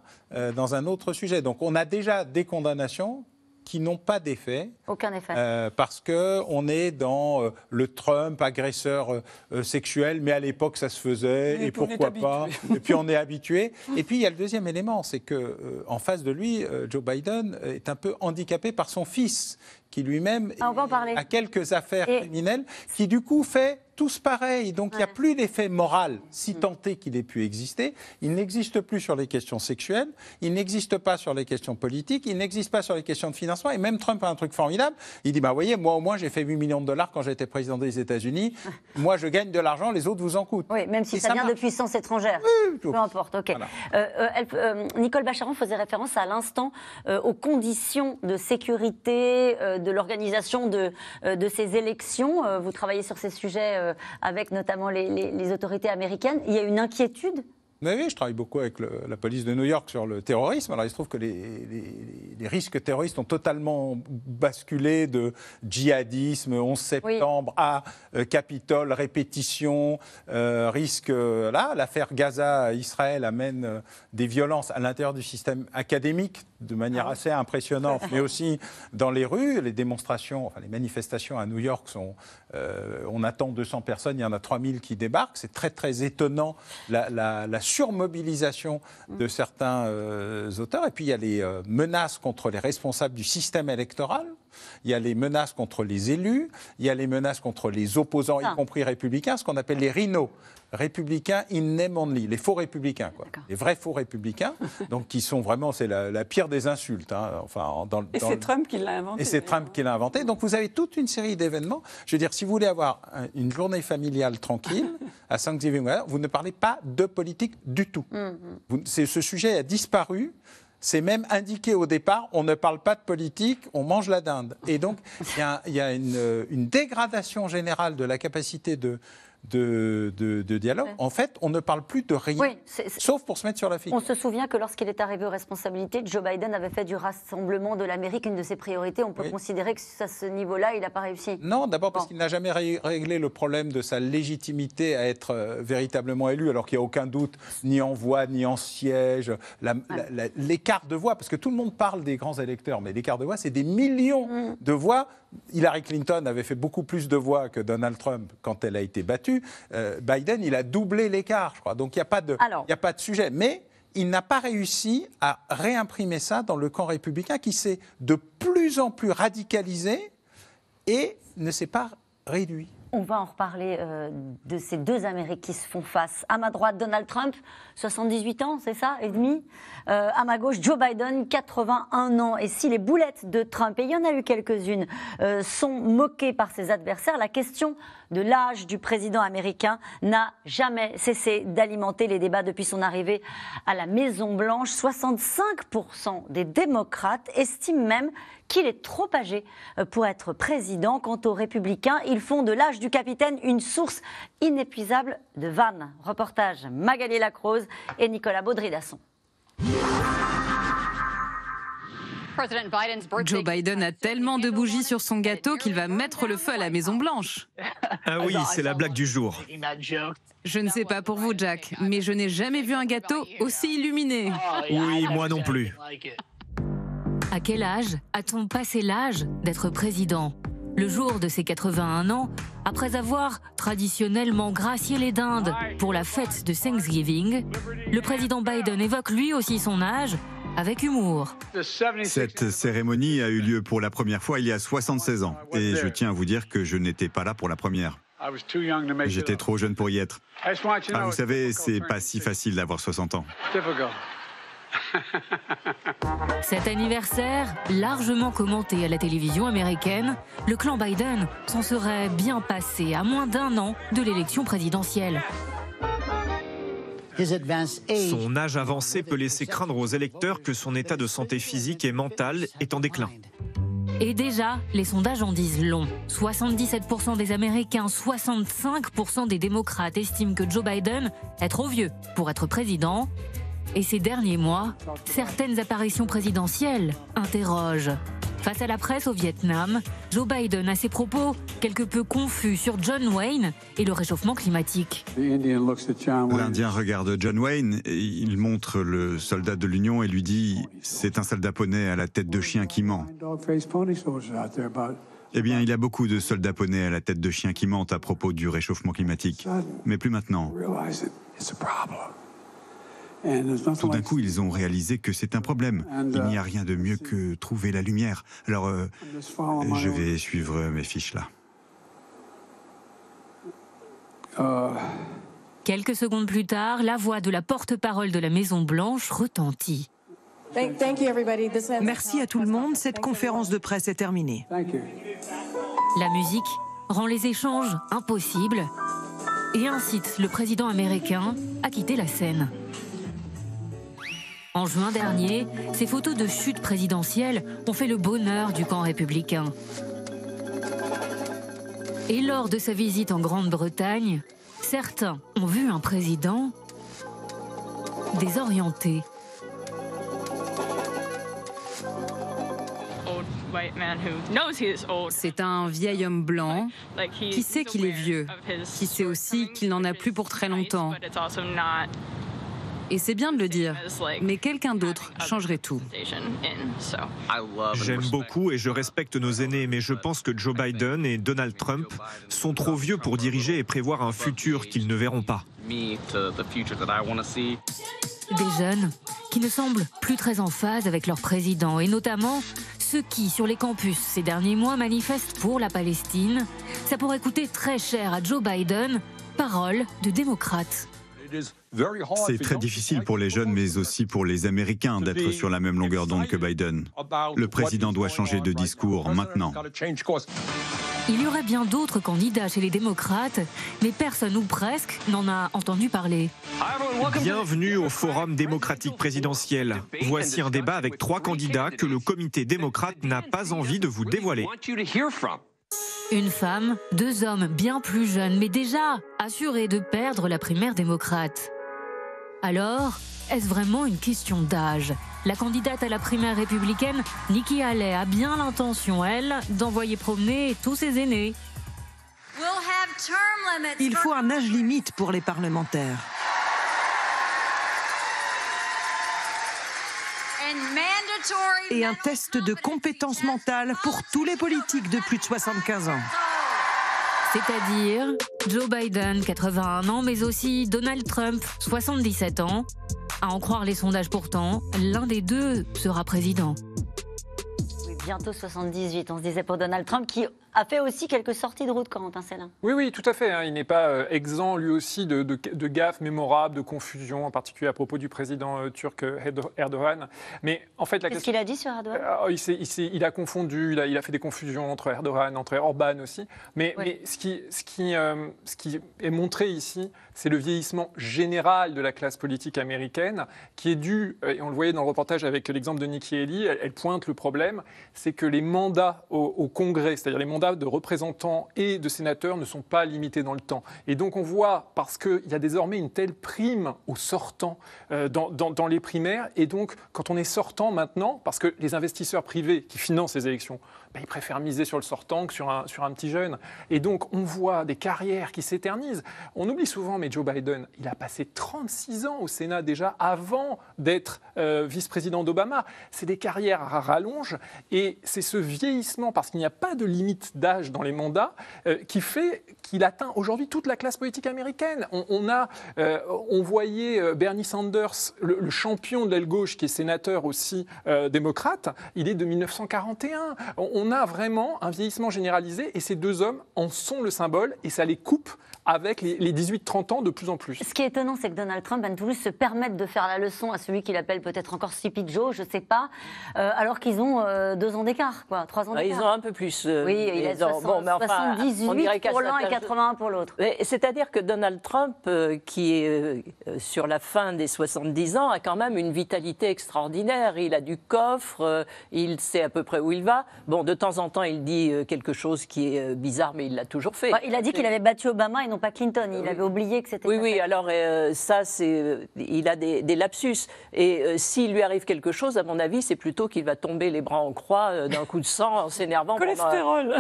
dans un autre sujet. Donc on a déjà des condamnations qui n'ont pas d'effet. Aucun effet. Euh, parce qu'on est dans euh, le Trump agresseur euh, sexuel, mais à l'époque ça se faisait, et, pourquoi pas, et puis on est habitué. Et puis il y a le deuxième élément, c'est que en face de lui, Joe Biden est un peu handicapé par son fils, qui lui-même ah, a quelques affaires criminelles, qui du coup fait tous pareils. Donc il n'y a plus d'effet moral, si mm. tenté, qu'il ait pu exister. Il n'existe plus sur les questions sexuelles, il n'existe pas sur les questions politiques, il n'existe pas sur les questions de financement. Et même Trump a un truc formidable. Il dit, bah, vous voyez, moi au moins j'ai fait 8 millions de dollars quand j'étais président des États-Unis. Moi je gagne de l'argent, les autres vous en coûtent. Oui, même si ça, vient de puissances étrangères. Peu importe, ok. Euh, euh, euh, Nicole Bacharan faisait référence à l'instant aux conditions de sécurité, de l'organisation de, de, ces élections. vous travaillez sur ces sujets euh, avec notamment les, autorités américaines. Il y a une inquiétude oui, je travaille beaucoup avec la police de New York sur le terrorisme. Alors, il se trouve que les, risques terroristes ont totalement basculé de djihadisme, 11 septembre, à euh, Capitole, répétition, euh, risque. Là, l'affaire Gaza-Israël amène des violences à l'intérieur du système académique de manière ah assez impressionnante, mais aussi dans les rues. Les démonstrations, les manifestations à New York sont. Euh, on attend 200 personnes, il y en a 3000 qui débarquent. C'est très, très étonnant la, surmobilisation mm. de certains euh, auteurs. Et puis, il y a les euh, menaces contre les responsables du système électoral il y a les menaces contre les élus, il y a les menaces contre les opposants, y compris républicains, ce qu'on appelle les rhinos. Républicains in name only, les faux républicains, les vrais faux républicains, donc qui sont vraiment, c'est la, pire des insultes. Hein, enfin, et c'est Trump qui l'a inventé. Et c'est Trump qui l'a inventé. Donc vous avez toute une série d'événements. Je veux dire, si vous voulez avoir une journée familiale tranquille à Thanksgiving, vous ne parlez pas de politique du tout. Mm-hmm. ce sujet a disparu c'est même indiqué au départ, on ne parle pas de politique, on mange la dinde. Et donc, il y a, euh, une dégradation générale de la capacité de de, dialogue. En fait, on ne parle plus de rien, sauf pour se mettre sur la figure. On se souvient que lorsqu'il est arrivé aux responsabilités, Joe Biden avait fait du rassemblement de l'Amérique une de ses priorités. On peut considérer que à ce niveau-là, il n'a pas réussi. Non, d'abord parce qu'il n'a jamais réglé le problème de sa légitimité à être euh, véritablement élu, alors qu'il n'y a aucun doute, ni en voix, ni en siège. L'écart de voix, parce que tout le monde parle des grands électeurs, mais l'écart de voix, c'est des millions mm. de voix Hillary Clinton avait fait beaucoup plus de voix que Donald Trump quand elle a été battue. Euh, Biden, il a doublé l'écart, je crois. Donc il n'y a, a pas de sujet. Mais il n'a pas réussi à réimprimer ça dans le camp républicain qui s'est de plus en plus radicalisé et ne s'est pas réduit. On va en reparler euh, de ces deux Amériques qui se font face. À ma droite, Donald Trump, 78 ans, c'est ça, et demi. Euh, à ma gauche, Joe Biden, 81 ans. Et si les boulettes de Trump, et il y en a eu quelques-unes, euh, sont moquées par ses adversaires, la question de l'âge du président américain n'a jamais cessé d'alimenter les débats depuis son arrivée à la Maison-Blanche. 65% des démocrates estiment même qu'il est trop âgé euh, pour être président. Quant aux Républicains, ils font de l'âge du capitaine une source inépuisable de vannes. Reportage Magali Lacrose et Nicolas Baudry-Dasson. Joe Biden a tellement de bougies sur son gâteau qu'il va mettre le feu à la Maison Blanche. Ah oui, c'est la blague du jour. Je ne sais pas pour vous, Jack, mais je n'ai jamais vu un gâteau aussi illuminé. Oui, moi non plus. À quel âge a-t-on passé l'âge d'être président Le jour de ses 81 ans, après avoir traditionnellement gracié les dindes pour la fête de Thanksgiving, le président Biden évoque lui aussi son âge avec humour. Cette cérémonie a eu lieu pour la première fois il y a 76 ans et je tiens à vous dire que je n'étais pas là pour la première. J'étais trop jeune pour y être. Ah, vous savez, c'est pas si facile d'avoir 60 ans. Cet anniversaire, largement commenté à la télévision américaine, le clan Biden s'en serait bien passé à moins d'un an de l'élection présidentielle. Son âge avancé peut laisser craindre aux électeurs que son état de santé physique et mentale est en déclin. Et déjà, les sondages en disent long. 77% des Américains, 65% des démocrates estiment que Joe Biden est trop vieux pour être président et ces derniers mois, certaines apparitions présidentielles interrogent. Face à la presse au Vietnam, Joe Biden a ses propos quelque peu confus sur John Wayne et le réchauffement climatique. L'Indien regarde John Wayne, et il montre le soldat de l'Union et lui dit C'est un soldat poney à la tête de chien qui ment. Eh bien, il y a beaucoup de soldats poney à la tête de chien qui mentent à propos du réchauffement climatique. Mais plus maintenant. Tout d'un coup, ils ont réalisé que c'est un problème. Il n'y uh, a rien de mieux que trouver la lumière. Alors, euh, je vais suivre mes fiches là. Uh, Quelques secondes plus tard, la voix de la porte-parole de la Maison Blanche retentit. Merci à tout le monde, cette conférence de presse est terminée. La musique rend les échanges impossibles et incite le président américain à quitter la scène. En juin dernier, ces photos de chute présidentielle ont fait le bonheur du camp républicain. Et lors de sa visite en Grande-Bretagne, certains ont vu un président désorienté. C'est un vieil homme blanc qui sait qu'il est vieux, qui sait aussi qu'il n'en a plus pour très longtemps. Et c'est bien de le dire, mais quelqu'un d'autre changerait tout. J'aime beaucoup et je respecte nos aînés, mais je pense que Joe Biden et Donald Trump sont trop vieux pour diriger et prévoir un futur qu'ils ne verront pas. Des jeunes qui ne semblent plus très en phase avec leur président, et notamment ceux qui, sur les campus ces derniers mois, manifestent pour la Palestine. Ça pourrait coûter très cher à Joe Biden, parole de démocrate. C'est très difficile pour les jeunes, mais aussi pour les Américains d'être sur la même longueur d'onde que Biden. Le président doit changer de discours maintenant. Il y aurait bien d'autres candidats chez les démocrates, mais personne ou presque n'en a entendu parler. Bienvenue au Forum démocratique présidentiel. Voici un débat avec trois candidats que le comité démocrate n'a pas envie de vous dévoiler. Une femme, deux hommes bien plus jeunes, mais déjà assurés de perdre la primaire démocrate. Alors, est-ce vraiment une question d'âge La candidate à la primaire républicaine, Nikki Haley, a bien l'intention, elle, d'envoyer promener tous ses aînés. Il faut un âge limite pour les parlementaires. et un test de compétence mentale pour tous les politiques de plus de 75 ans. C'est-à-dire Joe Biden, 81 ans, mais aussi Donald Trump, 77 ans. À en croire les sondages pourtant, l'un des deux sera président bientôt 78. On se disait pour Donald Trump qui a fait aussi quelques sorties de route, Corentin Célin. Oui, oui, tout à fait. Hein. Il n'est pas euh, exempt, lui aussi, de, de, gaffes mémorables, de confusions, en particulier à propos du président euh, turc euh, Erdogan. Mais en fait, la Qu'est-ce qu'il a dit sur Erdogan ah, il, a confondu, il a, fait des confusions entre Erdogan, entre Orban aussi. Mais, mais ce, qui, ce, qui, ce qui est montré ici, c'est le vieillissement général de la classe politique américaine qui est dû, et on le voyait dans le reportage avec l'exemple de Nikki Haley, elle, pointe le problème, c'est que les mandats au, au Congrès, c'est-à-dire les mandats de représentants et de sénateurs ne sont pas limités dans le temps. Et donc on voit, parce qu'il y a désormais une telle prime aux sortants euh, dans, dans, les primaires, et donc quand on est sortant maintenant, parce que les investisseurs privés qui financent les élections ben, il ils miser sur le sortant que sur un, sur un petit jeune. Et donc, on voit des carrières qui s'éternisent. On oublie souvent, mais Joe Biden, il a passé 36 ans au Sénat déjà avant d'être euh, vice-président d'Obama. C'est des carrières à rallonge et c'est ce vieillissement, parce qu'il n'y a pas de limite d'âge dans les mandats, euh, qui fait qu'il atteint aujourd'hui toute la classe politique américaine. On, a, euh, on voyait Bernie Sanders, le, champion de l'aile gauche, qui est sénateur aussi démocrate, il est de 1941. on on a vraiment un vieillissement généralisé et ces deux hommes en sont le symbole et ça les coupe avec les, 18-30 ans de plus en plus. Ce qui est étonnant, c'est que Donald Trump a se permettre de faire la leçon à celui qu'il appelle peut-être encore stupide Joe, je ne sais pas, euh, alors qu'ils ont euh, deux ans d'écart, quoi, trois ans ah, d'écart. Ils ont un peu plus. Euh, oui, il a bon, 78 pour l'un et 81 pour l'autre. C'est-à-dire que Donald Trump, qui est sur la fin des 70 ans, a quand même une vitalité extraordinaire. Il a du coffre, il sait à peu près où il va. Bon, de temps en temps, il dit euh, quelque chose qui est euh, bizarre, mais il l'a toujours fait. il a dit qu'il avait battu Obama et non pas Clinton. Il avait oublié que c'était. Oui, oui. Alors euh, ça, c'est, il a des, lapsus. Et s'il lui arrive quelque chose, à mon avis, c'est plutôt qu'il va tomber les bras en croix d'un coup de sang en s'énervant. Bah, Cholestérol.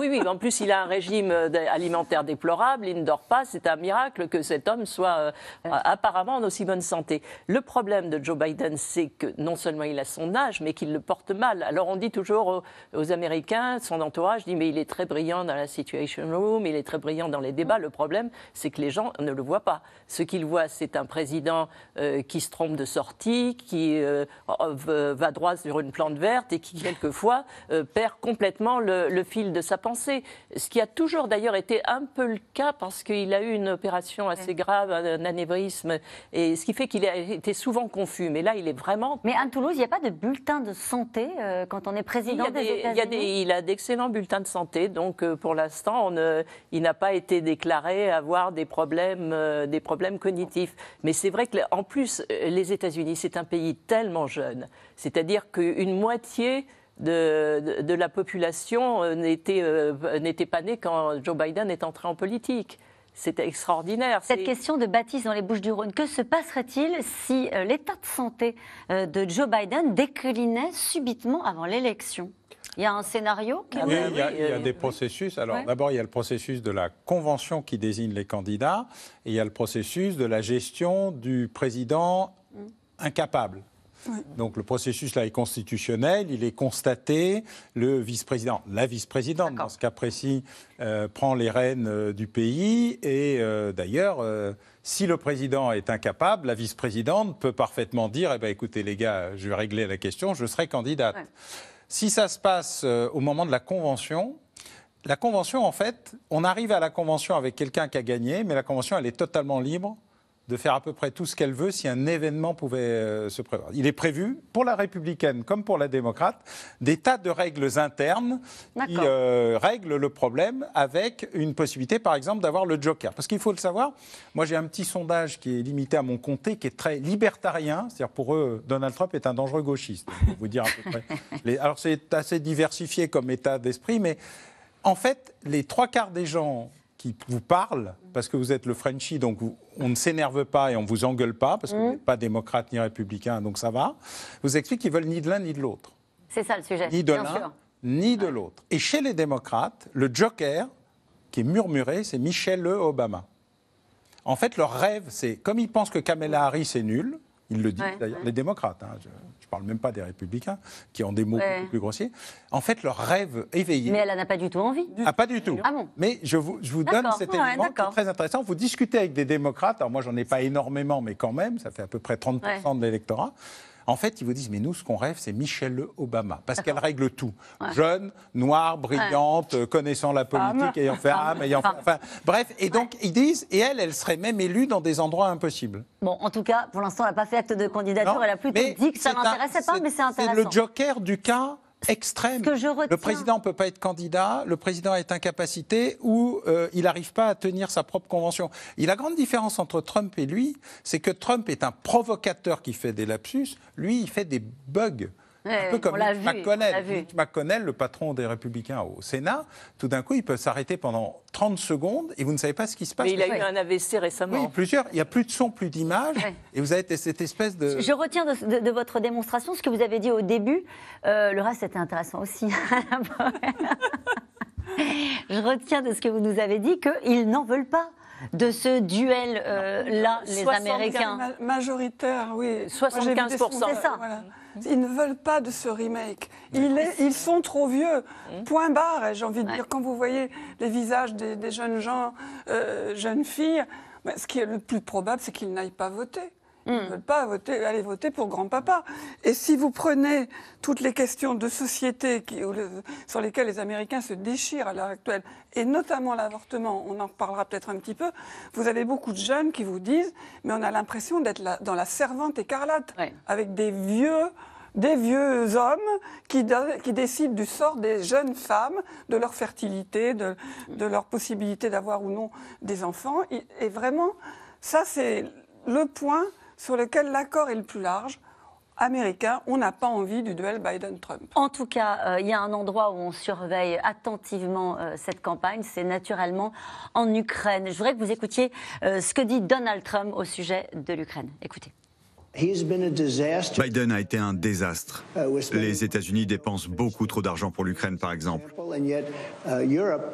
oui, oui. En plus, il a un régime alimentaire déplorable. Il ne dort pas. C'est un miracle que cet homme soit apparemment en aussi bonne santé. Le problème de Joe Biden, c'est que non seulement il a son âge, mais qu'il le porte mal. Alors on dit toujours aux, aux Américains, son entourage dit mais il est très brillant dans la Situation Room, il est très brillant dans les débats. Mm. Le problème, c'est que les gens ne le voient pas. Ce qu'ils voient, c'est un président euh, qui se trompe de sortie, qui euh, oh, va droit sur une plante verte et qui, quelquefois, euh, perd complètement le, fil de sa pensée. Ce qui a toujours d'ailleurs été un peu le cas parce qu'il a eu une opération assez grave, un anévrisme, et ce qui fait qu'il a été souvent confus. Mais là, il est vraiment. Mais à Toulouse, il n'y a pas de bulletin de santé quand on est président des États-Unis il a d'excellents bulletins de santé, donc euh, pour l'instant, il n'a pas été déclaré avoir des problèmes, euh, cognitifs. Mais c'est vrai qu'en plus, euh, les États-Unis, c'est un pays tellement jeune, c'est-à-dire qu'une moitié de, la population n'était, pas née quand Joe Biden est entré en politique. C'est extraordinaire. Cette question de bâtisse dans les Bouches-du-Rhône, que se passerait-il si l'état de santé de Joe Biden déclinait subitement avant l'élection il y a un scénario il y a, euh, des processus. Alors d'abord, il y a le processus de la convention qui désigne les candidats et il y a le processus de la gestion du président mm. incapable. Donc le processus là est constitutionnel, il est constaté. Le vice-président, la vice-présidente dans ce cas précis, euh, prend les rênes euh, du pays. Et d'ailleurs, si le président est incapable, la vice-présidente peut parfaitement dire eh ben, écoutez les gars, je vais régler la question, je serai candidate. Si ça se passe euh, au moment de la convention, la convention, en fait, on arrive à la convention avec quelqu'un qui a gagné, mais la convention, elle est totalement libre de faire à peu près tout ce qu'elle veut si un événement pouvait euh, se prévoir. Il est prévu, pour la républicaine comme pour la démocrate, des tas de règles internes qui euh, règlent le problème avec une possibilité, par exemple, d'avoir le joker. Parce qu'il faut le savoir, moi j'ai un petit sondage qui est limité à mon comté, qui est très libertarien, c'est-à-dire pour eux, Donald Trump est un dangereux gauchiste, pour vous dire à peu près. alors c'est assez diversifié comme état d'esprit, mais en fait, les trois quarts des gens qui vous parle, parce que vous êtes le Frenchie, donc on ne s'énerve pas et on ne vous engueule pas, parce que vous mm. n'êtes pas démocrate ni républicain, donc ça va, vous explique qu'ils veulent ni de l'un ni de l'autre. C'est ça le sujet. Ni de l'un, ni de l'autre. Et chez les démocrates, le joker qui est murmuré, c'est Michelle Obama. En fait, leur rêve, c'est comme ils pensent que Kamala Harris est nulle, ils le disent d'ailleurs, les démocrates, hein, parle même pas des républicains, qui ont des mots beaucoup plus grossiers, en fait, leur rêve éveillé. Mais elle n'a pas du tout envie. Ah, pas du tout. Ah bon Mais je vous, donne cet élément qui est très intéressant. Vous discutez avec des démocrates, alors moi, j'en ai pas énormément, mais quand même, ça fait à peu près 30% de l'électorat. En fait, ils vous disent, mais nous, ce qu'on rêve, c'est Michelle Obama, parce qu'elle règle tout. Jeune, noire, brillante, connaissant la politique, ayant fait âme, ayant fait... bref, et donc, ils disent, et elle, elle serait même élue dans des endroits impossibles. Bon, en tout cas, pour l'instant, elle n'a pas fait acte de candidature, elle a plutôt dit que ça l'intéressait pas, mais c'est intéressant. C'est le joker du cas extrême. Le président ne peut pas être candidat, le président est incapacité ou euh, il n'arrive pas à tenir sa propre convention. Et la grande différence entre Trump et lui, c'est que Trump est un provocateur qui fait des lapsus, lui, il fait des bugs un peu comme McConnell. le patron des Républicains au Sénat, tout d'un coup, il peut s'arrêter pendant 30 secondes et vous ne savez pas ce qui se passe. il a eu un AVC récemment. Oui, plusieurs. Il n'y a plus de son, plus d'image. Et vous avez cette espèce de. Je retiens de, votre démonstration ce que vous avez dit au début. Euh, le reste, c'était intéressant aussi. Je retiens de ce que vous nous avez dit qu'ils n'en veulent pas de ce duel-là, euh, les Américains. Ma majoritaire, oui. 75%. C'est ça. Voilà. Ils ne veulent pas de ce remake. ils sont trop vieux. Mmh. Point barre, j'ai envie de dire. Quand vous voyez les visages des, jeunes gens, euh, jeunes filles, ben, ce qui est le plus probable, c'est qu'ils n'aillent pas voter. Ils ne hmm. veulent pas voter, aller voter pour grand-papa. Et si vous prenez toutes les questions de société sur lesquelles les Américains se déchirent à l'heure actuelle, et notamment l'avortement, on en reparlera peut-être un petit peu, vous avez beaucoup de jeunes qui vous disent, mais on a l'impression d'être dans la servante écarlate, avec des vieux des vieux hommes qui, qui, décident du sort des jeunes femmes, de leur fertilité, de, leur possibilité d'avoir ou non des enfants. et vraiment, ça c'est le point sur lequel l'accord est le plus large américain, on n'a pas envie du duel Biden-Trump. En tout cas, euh, il y a un endroit où on surveille attentivement euh, cette campagne, c'est naturellement en Ukraine. Je voudrais que vous écoutiez euh, ce que dit Donald Trump au sujet de l'Ukraine. Écoutez. Biden a été un désastre. Uh, les États-Unis dépensent beaucoup trop d'argent pour l'Ukraine, par exemple. Uh,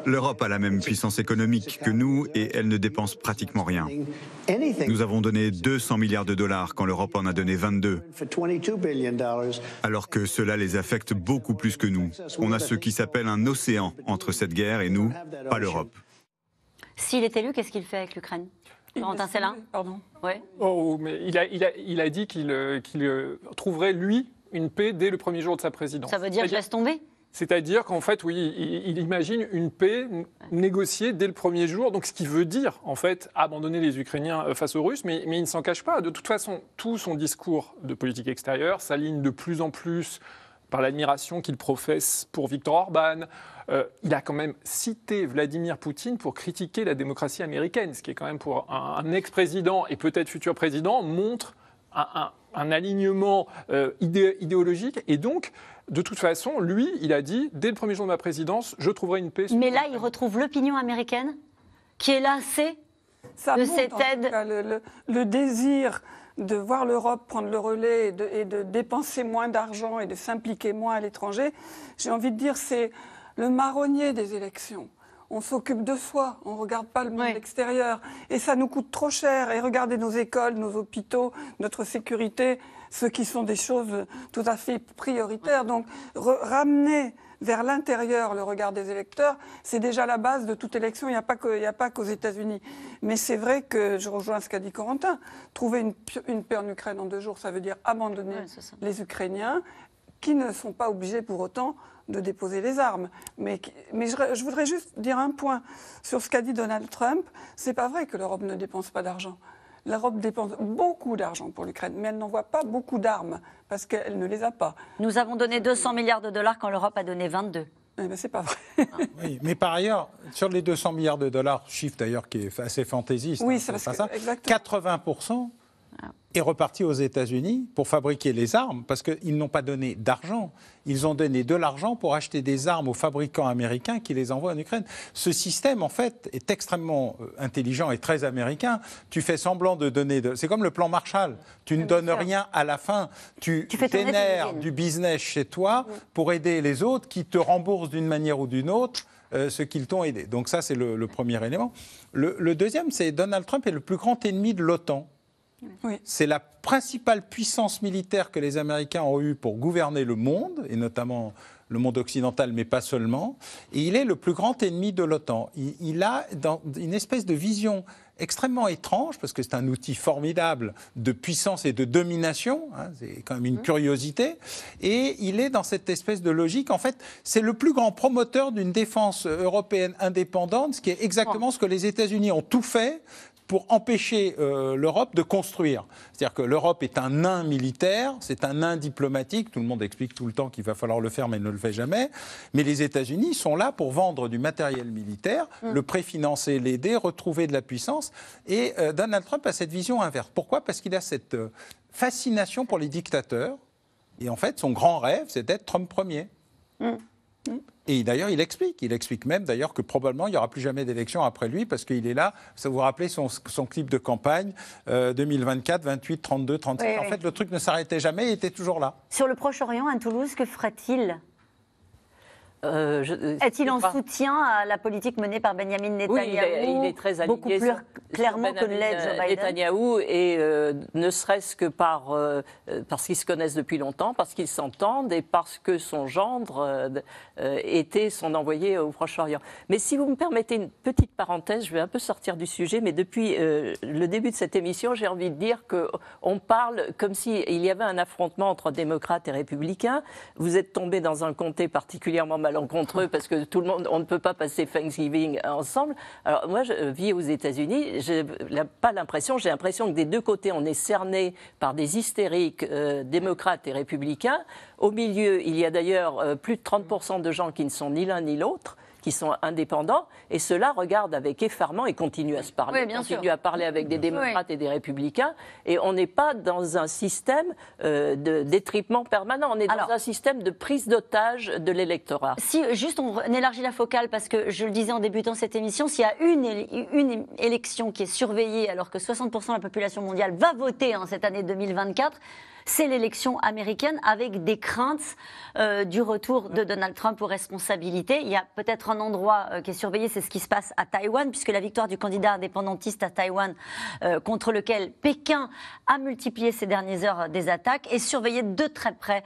L'Europe a la même puissance économique que nous et elle ne dépense pratiquement rien. Nous avons donné 200 milliards de dollars quand l'Europe en a donné 22, alors que cela les affecte beaucoup plus que nous. On a ce qui s'appelle un océan entre cette guerre et nous, pas l'Europe. S'il est élu, qu'est-ce qu'il fait avec l'Ukraine Pardon. Oh, oh, mais il, a, dit qu'il euh, euh, trouverait, lui, une paix dès le premier jour de sa présidence. Ça veut dire qu'il laisse tomber c'est-à-dire qu'en fait, oui, il imagine une paix négociée dès le premier jour. Donc, ce qui veut dire, en fait, abandonner les Ukrainiens euh, face aux Russes, mais, mais il ne s'en cache pas. De toute façon, tout son discours de politique extérieure s'aligne de plus en plus par l'admiration qu'il professe pour Viktor Orban. Euh, il a quand même cité Vladimir Poutine pour critiquer la démocratie américaine, ce qui est quand même pour un, ex-président et peut-être futur président montre un, alignement euh, idéologique et donc de toute façon, lui, il a dit dès le premier jour de ma présidence, je trouverai une paix. Mais là, il retrouve l'opinion américaine qui est lassée de cette aide. le, désir de voir l'Europe prendre le relais et de, dépenser moins d'argent et de s'impliquer moins à l'étranger, j'ai envie de dire c'est le marronnier des élections. On s'occupe de soi, on ne regarde pas le monde extérieur. Et ça nous coûte trop cher. Et regardez nos écoles, nos hôpitaux, notre sécurité, ce qui sont des choses tout à fait prioritaires. Donc ramener vers l'intérieur le regard des électeurs, c'est déjà la base de toute élection. Il n'y a pas qu'aux États-Unis. Mais c'est vrai que je rejoins ce qu'a dit Corentin. Trouver une, paix en Ukraine en deux jours, ça veut dire abandonner les Ukrainiens qui ne sont pas obligés pour autant de déposer les armes. Mais, je, je, voudrais juste dire un point sur ce qu'a dit Donald Trump. C'est pas vrai que l'Europe ne dépense pas d'argent l'Europe dépense beaucoup d'argent pour l'Ukraine, mais elle n'envoie pas beaucoup d'armes parce qu'elle ne les a pas. Nous avons donné 200 milliards de dollars quand l'Europe a donné 22. ce eh ben, c'est pas vrai. Ah. oui, mais par ailleurs, sur les 200 milliards de dollars, chiffre d'ailleurs qui est assez fantaisiste, oui, hein, c'est 80% ah. est reparti aux États-Unis pour fabriquer les armes, parce qu'ils n'ont pas donné d'argent. Ils ont donné de l'argent pour acheter des armes aux fabricants américains qui les envoient en Ukraine. Ce système, en fait, est extrêmement euh, intelligent et très américain. Tu fais semblant de donner. C'est comme le plan Marshall. Tu ne donnes rien à la fin. Tu, tu du business chez toi pour aider les autres qui te remboursent d'une manière ou d'une autre. Euh, ce qu'ils t'ont aidé. Donc ça, c'est le, premier élément. le, le deuxième, c'est Donald Trump est le plus grand ennemi de l'OTAN. C'est la principale puissance militaire que les Américains ont eue pour gouverner le monde, et notamment le monde occidental, mais pas seulement. Et il est le plus grand ennemi de l'OTAN. Il, a une espèce de vision extrêmement étrange, parce que c'est un outil formidable de puissance et de domination, hein, c'est quand même une curiosité, et il est dans cette espèce de logique, en fait, c'est le plus grand promoteur d'une défense européenne indépendante, ce qui est exactement ce que les États-Unis ont tout fait pour empêcher euh, l'Europe de construire. C'est-à-dire que l'Europe est un nain militaire, c'est un nain diplomatique, tout le monde explique tout le temps qu'il va falloir le faire mais ne le fait jamais, mais les États-Unis sont là pour vendre du matériel militaire, mm. le préfinancer, l'aider, retrouver de la puissance, et euh, Donald Trump a cette vision inverse. Pourquoi Parce qu'il a cette euh, fascination pour les dictateurs, et en fait son grand rêve c'est d'être Trump premier. Mm. Mm. Et d'ailleurs, il explique. Il explique même d'ailleurs que probablement il n'y aura plus jamais d'élection après lui parce qu'il est là. Ça vous, vous rappelez son, clip de campagne 2024, 28, 32, 36. en fait, le truc ne s'arrêtait jamais il était toujours là. Sur le Proche-Orient, à Toulouse, que fera-t-il euh, euh, Est-il en soutien à la politique menée par Benjamin Netanyahu Oui, il est, très allié beaucoup plus clairement que l'aide Joe euh, Biden. Netanyahou et ne serait-ce que par parce qu'ils se connaissent depuis longtemps, parce qu'ils s'entendent et parce que son gendre était son envoyé au Proche-Orient. Mais si vous me permettez une petite parenthèse, je vais un peu sortir du sujet, mais depuis le début de cette émission, j'ai envie de dire que on parle comme s'il y avait un affrontement entre démocrates et républicains. Vous êtes tombé dans un comté particulièrement malencontreux parce que tout le monde, on ne peut pas passer Thanksgiving ensemble. Alors moi, je vis aux États-Unis, j'ai pas l'impression, j'ai l'impression que des deux côtés, on est cerné par des hystériques euh, démocrates et républicains. Au milieu, il y a d'ailleurs euh, plus de 30% de gens qui ne sont ni l'un ni l'autre qui sont indépendants, et ceux-là regardent avec effarement et continuent à se parler, continue continuent à parler avec des démocrates et des républicains, et on n'est pas dans un système euh, de détriment permanent, on est dans un système de prise d'otage de l'électorat. Si juste on élargit la focale, parce que je le disais en débutant cette émission, s'il y a une, une élection qui est surveillée alors que 60% de la population mondiale va voter en hein, cette année 2024, c'est l'élection américaine avec des craintes euh, du retour de Donald Trump aux responsabilités. Il y a peut-être un endroit euh, qui est surveillé, c'est ce qui se passe à Taïwan, puisque la victoire du candidat indépendantiste à Taïwan, euh, contre lequel Pékin a multiplié ces dernières heures des attaques, est surveillé de très près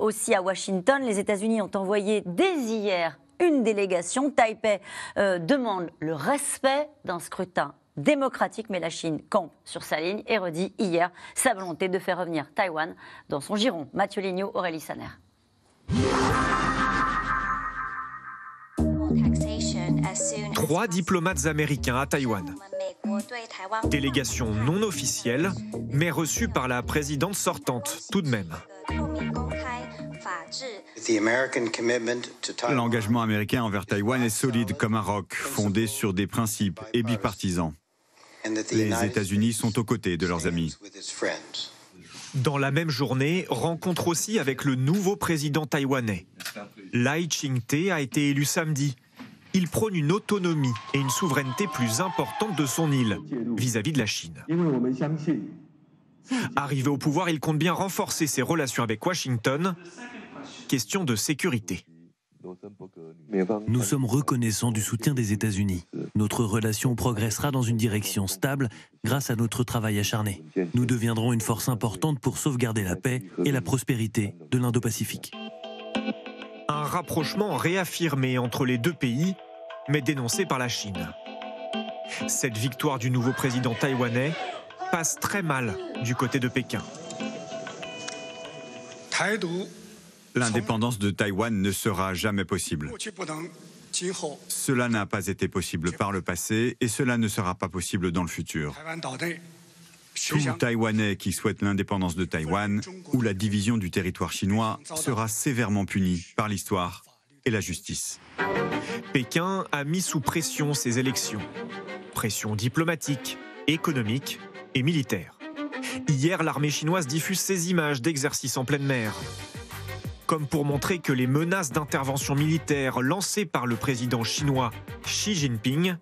aussi à Washington. Les États-Unis ont envoyé dès hier une délégation. Taipei demande le respect d'un scrutin démocratique, mais la Chine campe sur sa ligne et redit hier sa volonté de faire revenir Taïwan dans son giron. Mathieu Lignot, Aurélie Saner. Trois diplomates américains à Taïwan. Délégation non officielle, mais reçue par la présidente sortante tout de même. L'engagement américain envers Taïwan est solide comme un roc, fondé sur des principes et bipartisans. Les États-Unis sont aux côtés de leurs amis. Dans la même journée, rencontre aussi avec le nouveau président taïwanais. Lai Ching-te a été élu samedi. Il prône une autonomie et une souveraineté plus importante de son île vis à -vis de la Chine. Arrivé au pouvoir, il compte bien renforcer ses relations avec Washington. Question de sécurité. Nous sommes reconnaissants du soutien des États-Unis. Notre relation progressera dans une direction stable grâce à notre travail acharné. Nous deviendrons une force importante pour sauvegarder la paix et la prospérité de l'Indo-Pacifique. Un rapprochement réaffirmé entre les deux pays, mais dénoncé par la Chine. Cette victoire du nouveau président taïwanais passe très mal du côté de Pékin. L'indépendance de Taïwan ne sera jamais possible. Cela n'a pas été possible par le passé et cela ne sera pas possible dans le futur. Tout Taïwanais qui souhaite l'indépendance de Taïwan ou la division du territoire chinois sera sévèrement puni par l'histoire et la justice. Pékin a mis sous pression ses élections. Pression diplomatique, économique et militaire. Hier, l'armée chinoise diffuse ses images d'exercices en pleine mer comme pour montrer que les menaces d'intervention militaire lancées par le président chinois Xi Jinping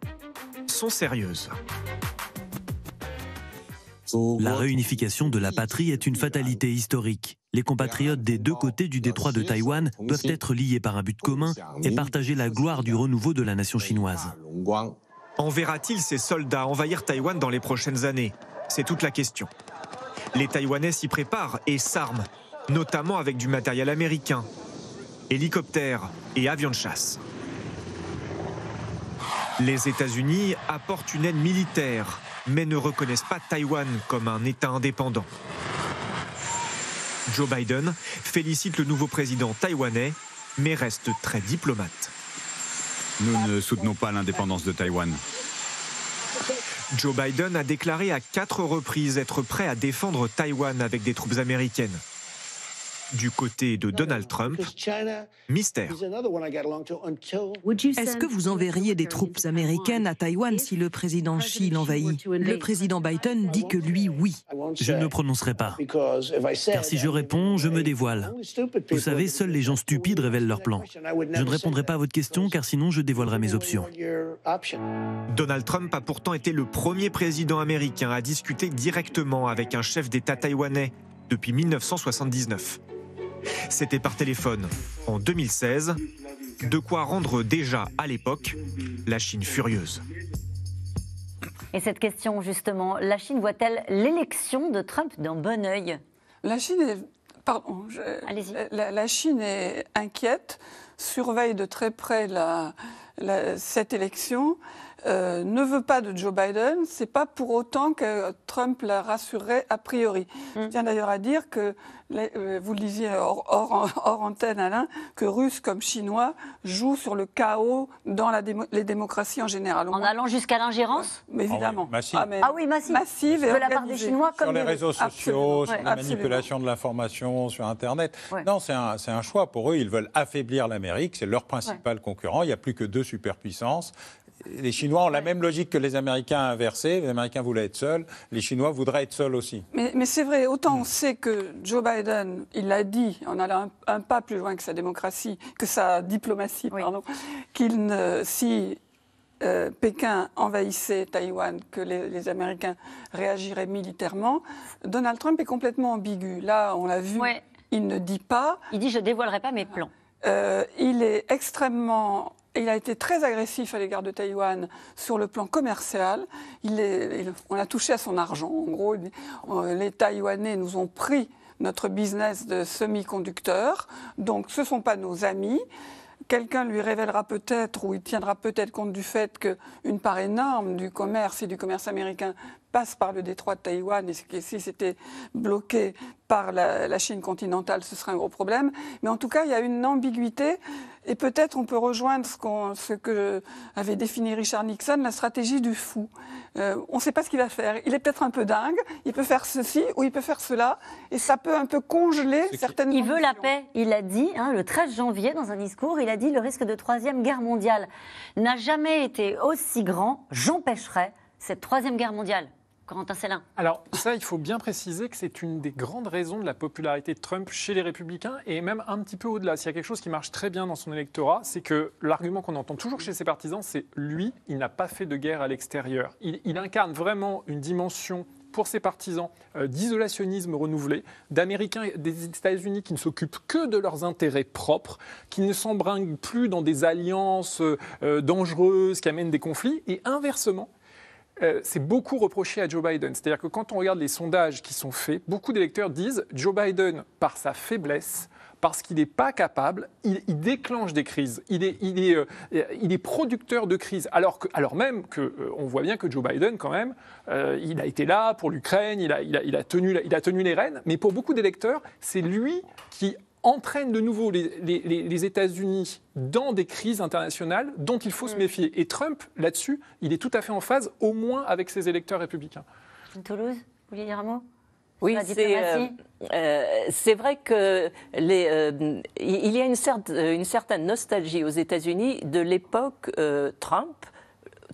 sont sérieuses. La réunification de la patrie est une fatalité historique. Les compatriotes des deux côtés du détroit de Taïwan doivent être liés par un but commun et partager la gloire du renouveau de la nation chinoise. Enverra-t-il ces soldats envahir Taïwan dans les prochaines années C'est toute la question. Les Taïwanais s'y préparent et s'arment notamment avec du matériel américain, hélicoptères et avions de chasse. Les États-Unis apportent une aide militaire, mais ne reconnaissent pas Taïwan comme un État indépendant. Joe Biden félicite le nouveau président taïwanais, mais reste très diplomate. Nous ne soutenons pas l'indépendance de Taïwan. Joe Biden a déclaré à quatre reprises être prêt à défendre Taïwan avec des troupes américaines. Du côté de Donald Trump, mystère. Est-ce que vous enverriez des troupes américaines à Taïwan si le président Xi l'envahit Le président Biden dit que lui, oui. Je ne prononcerai pas. Car si je réponds, je me dévoile. Vous savez, seuls les gens stupides révèlent leur plans. Je ne répondrai pas à votre question car sinon je dévoilerai mes options. Donald Trump a pourtant été le premier président américain à discuter directement avec un chef d'État taïwanais depuis 1979. C'était par téléphone en 2016, de quoi rendre déjà à l'époque la Chine furieuse. Et cette question justement, la Chine voit-elle l'élection de Trump d'un bon oeil La Chine est... la, Chine est inquiète, surveille de très près cette élection euh, ne veut pas de Joe Biden, c'est pas pour autant que Trump la rassurerait a priori. Je mm. tiens d'ailleurs à dire que, euh, vous le disiez hors, antenne, Alain, que Russes comme Chinois jouent sur le chaos dans les démocraties en général. En allant jusqu'à l'ingérence euh, Évidemment. Ah oui, massive. Ah, ah oui, massive. de la part des Chinois comme Sur les réseaux sociaux, sur la manipulation de l'information, sur Internet. Non, c'est un, choix. Pour eux, ils veulent affaiblir l'Amérique. C'est leur principal concurrent. Il n'y a plus que deux superpuissances les Chinois ont la même logique que les Américains inversés. Les Américains voulaient être seuls, les Chinois voudraient être seuls aussi. Mais, c'est vrai, autant mm. on sait que Joe Biden, il l'a dit en allant un, pas plus loin que sa démocratie, que sa diplomatie, pardon, qu'il ne, si euh, Pékin envahissait Taïwan, que les, Américains réagiraient militairement. Donald Trump est complètement ambigu. Là, on l'a vu, il ne dit pas. Il dit je dévoilerai pas mes euh, plans. il est extrêmement il a été très agressif à l'égard de Taïwan sur le plan commercial. on a touché à son argent. En gros, euh, les Taïwanais nous ont pris notre business de semi-conducteurs. Donc ce ne sont pas nos amis. Quelqu'un lui révélera peut-être ou il tiendra peut-être compte du fait qu'une part énorme du commerce et du commerce américain passe par le détroit de Taïwan et si c'était bloqué par la, Chine continentale, ce serait un gros problème. Mais en tout cas, il y a une ambiguïté et peut-être on peut rejoindre ce, ce, que avait défini Richard Nixon, la stratégie du fou. Euh, on ne sait pas ce qu'il va faire. Il est peut-être un peu dingue, il peut faire ceci ou il peut faire cela et ça peut un peu congeler certaines... Il veut la paix, il l'a dit hein, le 13 janvier dans un discours, il a dit le risque de troisième guerre mondiale n'a jamais été aussi grand, j'empêcherai cette troisième guerre mondiale. Corentin Célin. Alors ça, il faut bien préciser que c'est une des grandes raisons de la popularité de Trump chez les républicains et même un petit peu au-delà. S'il y a quelque chose qui marche très bien dans son électorat, c'est que l'argument qu'on entend toujours chez ses partisans, c'est lui, il n'a pas fait de guerre à l'extérieur. Il, incarne vraiment une dimension pour ses partisans euh, d'isolationnisme renouvelé, d'Américains des États-Unis qui ne s'occupent que de leurs intérêts propres, qui ne s'embringuent plus dans des alliances euh, euh, dangereuses qui amènent des conflits, et inversement, euh, c'est beaucoup reproché à Joe Biden. C'est-à-dire que quand on regarde les sondages qui sont faits, beaucoup d'électeurs disent Joe Biden, par sa faiblesse, parce qu'il n'est pas capable, il, déclenche des crises, il est, il euh, il est producteur de crises, alors, que, alors même qu'on euh, voit bien que Joe Biden, quand même, il a été là pour l'Ukraine, il a, il, a, il a tenu les rênes, mais pour beaucoup d'électeurs, c'est lui qui entraîne de nouveau les, États-Unis dans des crises internationales dont il faut se mm. méfier. Et Trump, là-dessus, il est tout à fait en phase, au moins avec ses électeurs républicains. Toulouse, vous voulez dire un mot oui, euh, euh, c'est vrai que les, euh, il y a une certaine nostalgie aux États-Unis de l'époque Trump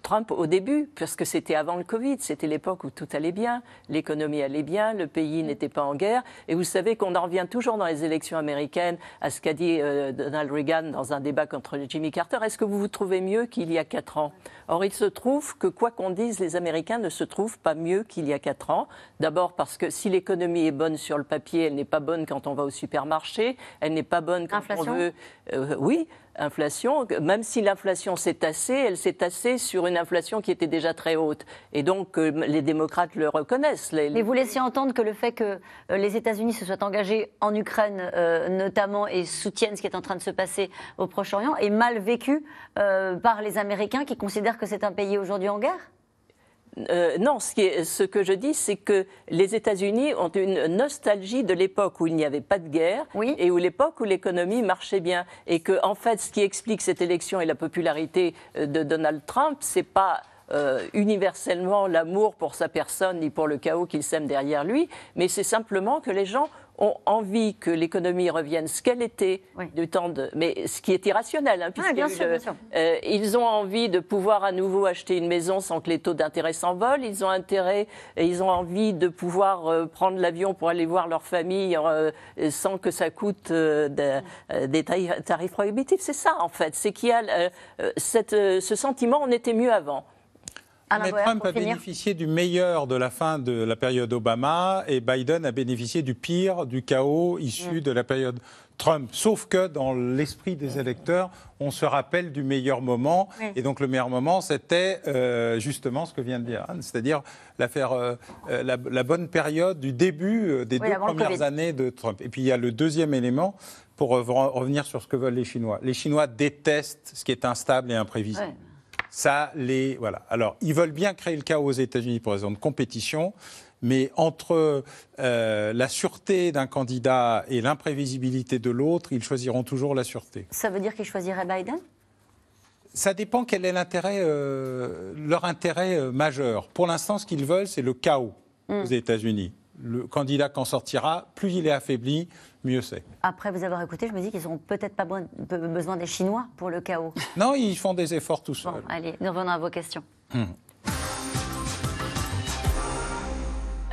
Trump au début, parce que c'était avant le Covid, c'était l'époque où tout allait bien, l'économie allait bien, le pays n'était pas en guerre. Et vous savez qu'on en revient toujours dans les élections américaines à ce qu'a dit euh, Donald Reagan dans un débat contre Jimmy Carter. Est-ce que vous vous trouvez mieux qu'il y a quatre ans Or, il se trouve que quoi qu'on dise, les Américains ne se trouvent pas mieux qu'il y a quatre ans. D'abord parce que si l'économie est bonne sur le papier, elle n'est pas bonne quand on va au supermarché, elle n'est pas bonne quand on veut. Euh, oui inflation, même si l'inflation s'est tassée, elle s'est tassée sur une inflation qui était déjà très haute. Et donc, euh, les démocrates le reconnaissent. Les... Mais vous laissez entendre que le fait que euh, les États-Unis se soient engagés en Ukraine, euh, notamment, et soutiennent ce qui est en train de se passer au Proche-Orient, est mal vécu par les Américains qui considèrent que c'est un pays aujourd'hui en guerre euh, non, ce, que je dis, c'est que les États-Unis ont une nostalgie de l'époque où il n'y avait pas de guerre et où l'époque où l'économie marchait bien. Et que, en fait, ce qui explique cette élection et la popularité euh, de Donald Trump, c'est pas. Euh, universellement l'amour pour sa personne ni pour le chaos qu'il sème derrière lui, mais c'est simplement que les gens ont envie que l'économie revienne ce qu'elle était temps de, mais ce qui est irrationnel, hein, ah, euh, ils ont envie de pouvoir à nouveau acheter une maison sans que les taux d'intérêt s'envolent. Ils ont intérêt, et ils ont envie de pouvoir euh, prendre l'avion pour aller voir leur famille euh, sans que ça coûte des tarifs prohibitifs. C'est ça en fait, c'est qu'il a cette, ce sentiment on était mieux avant. Trump a bénéficié du meilleur de la fin de la période Obama et Biden a bénéficié du pire, du chaos issu mm. de la période Trump. Sauf que dans l'esprit des électeurs, on se rappelle du meilleur moment. Et donc le meilleur moment, c'était euh, justement ce que vient de dire Anne, c'est-à-dire euh, la, bonne période du début euh, des deux premières années de Trump. Et puis il y a le deuxième élément, pour revenir sur ce que veulent les Chinois. Les Chinois détestent ce qui est instable et imprévisible. Ça les voilà. Alors ils veulent bien créer le chaos aux États-Unis pour raison de compétition, mais entre euh, la sûreté d'un candidat et l'imprévisibilité de l'autre, ils choisiront toujours la sûreté. Ça veut dire qu'ils choisiraient Biden ça dépend quel est l'intérêt, euh, leur intérêt euh, majeur. Pour l'instant, ce qu'ils veulent, c'est le chaos hmm. aux États-Unis le candidat qu'en sortira, plus il est affaibli, mieux c'est. Après vous avoir écouté, je me dis qu'ils ont peut-être pas besoin des Chinois pour le chaos. Non, ils font des efforts tout seuls. allez, nous revenons à vos questions. Hmm.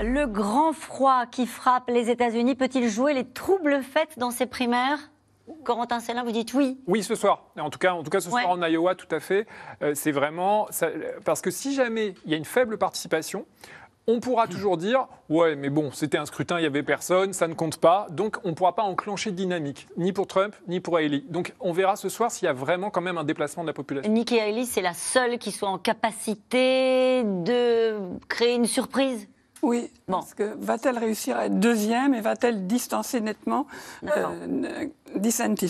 Le grand froid qui frappe les États-Unis peut-il jouer les troubles faits dans ces primaires Corentin Célin, vous dites oui. Oui, ce soir. En tout cas, en tout cas ce soir en Iowa, tout à fait. Euh, c'est vraiment. parce que si jamais il y a une faible participation, on pourra toujours dire ouais mais bon c'était un scrutin il y avait personne ça ne compte pas donc on ne pourra pas enclencher de dynamique ni pour Trump ni pour Haley donc on verra ce soir s'il y a vraiment quand même un déplacement de la population Nikki Haley c'est la seule qui soit en capacité de créer une surprise oui, parce que va-t-elle réussir à être deuxième et va-t-elle distancer nettement euh,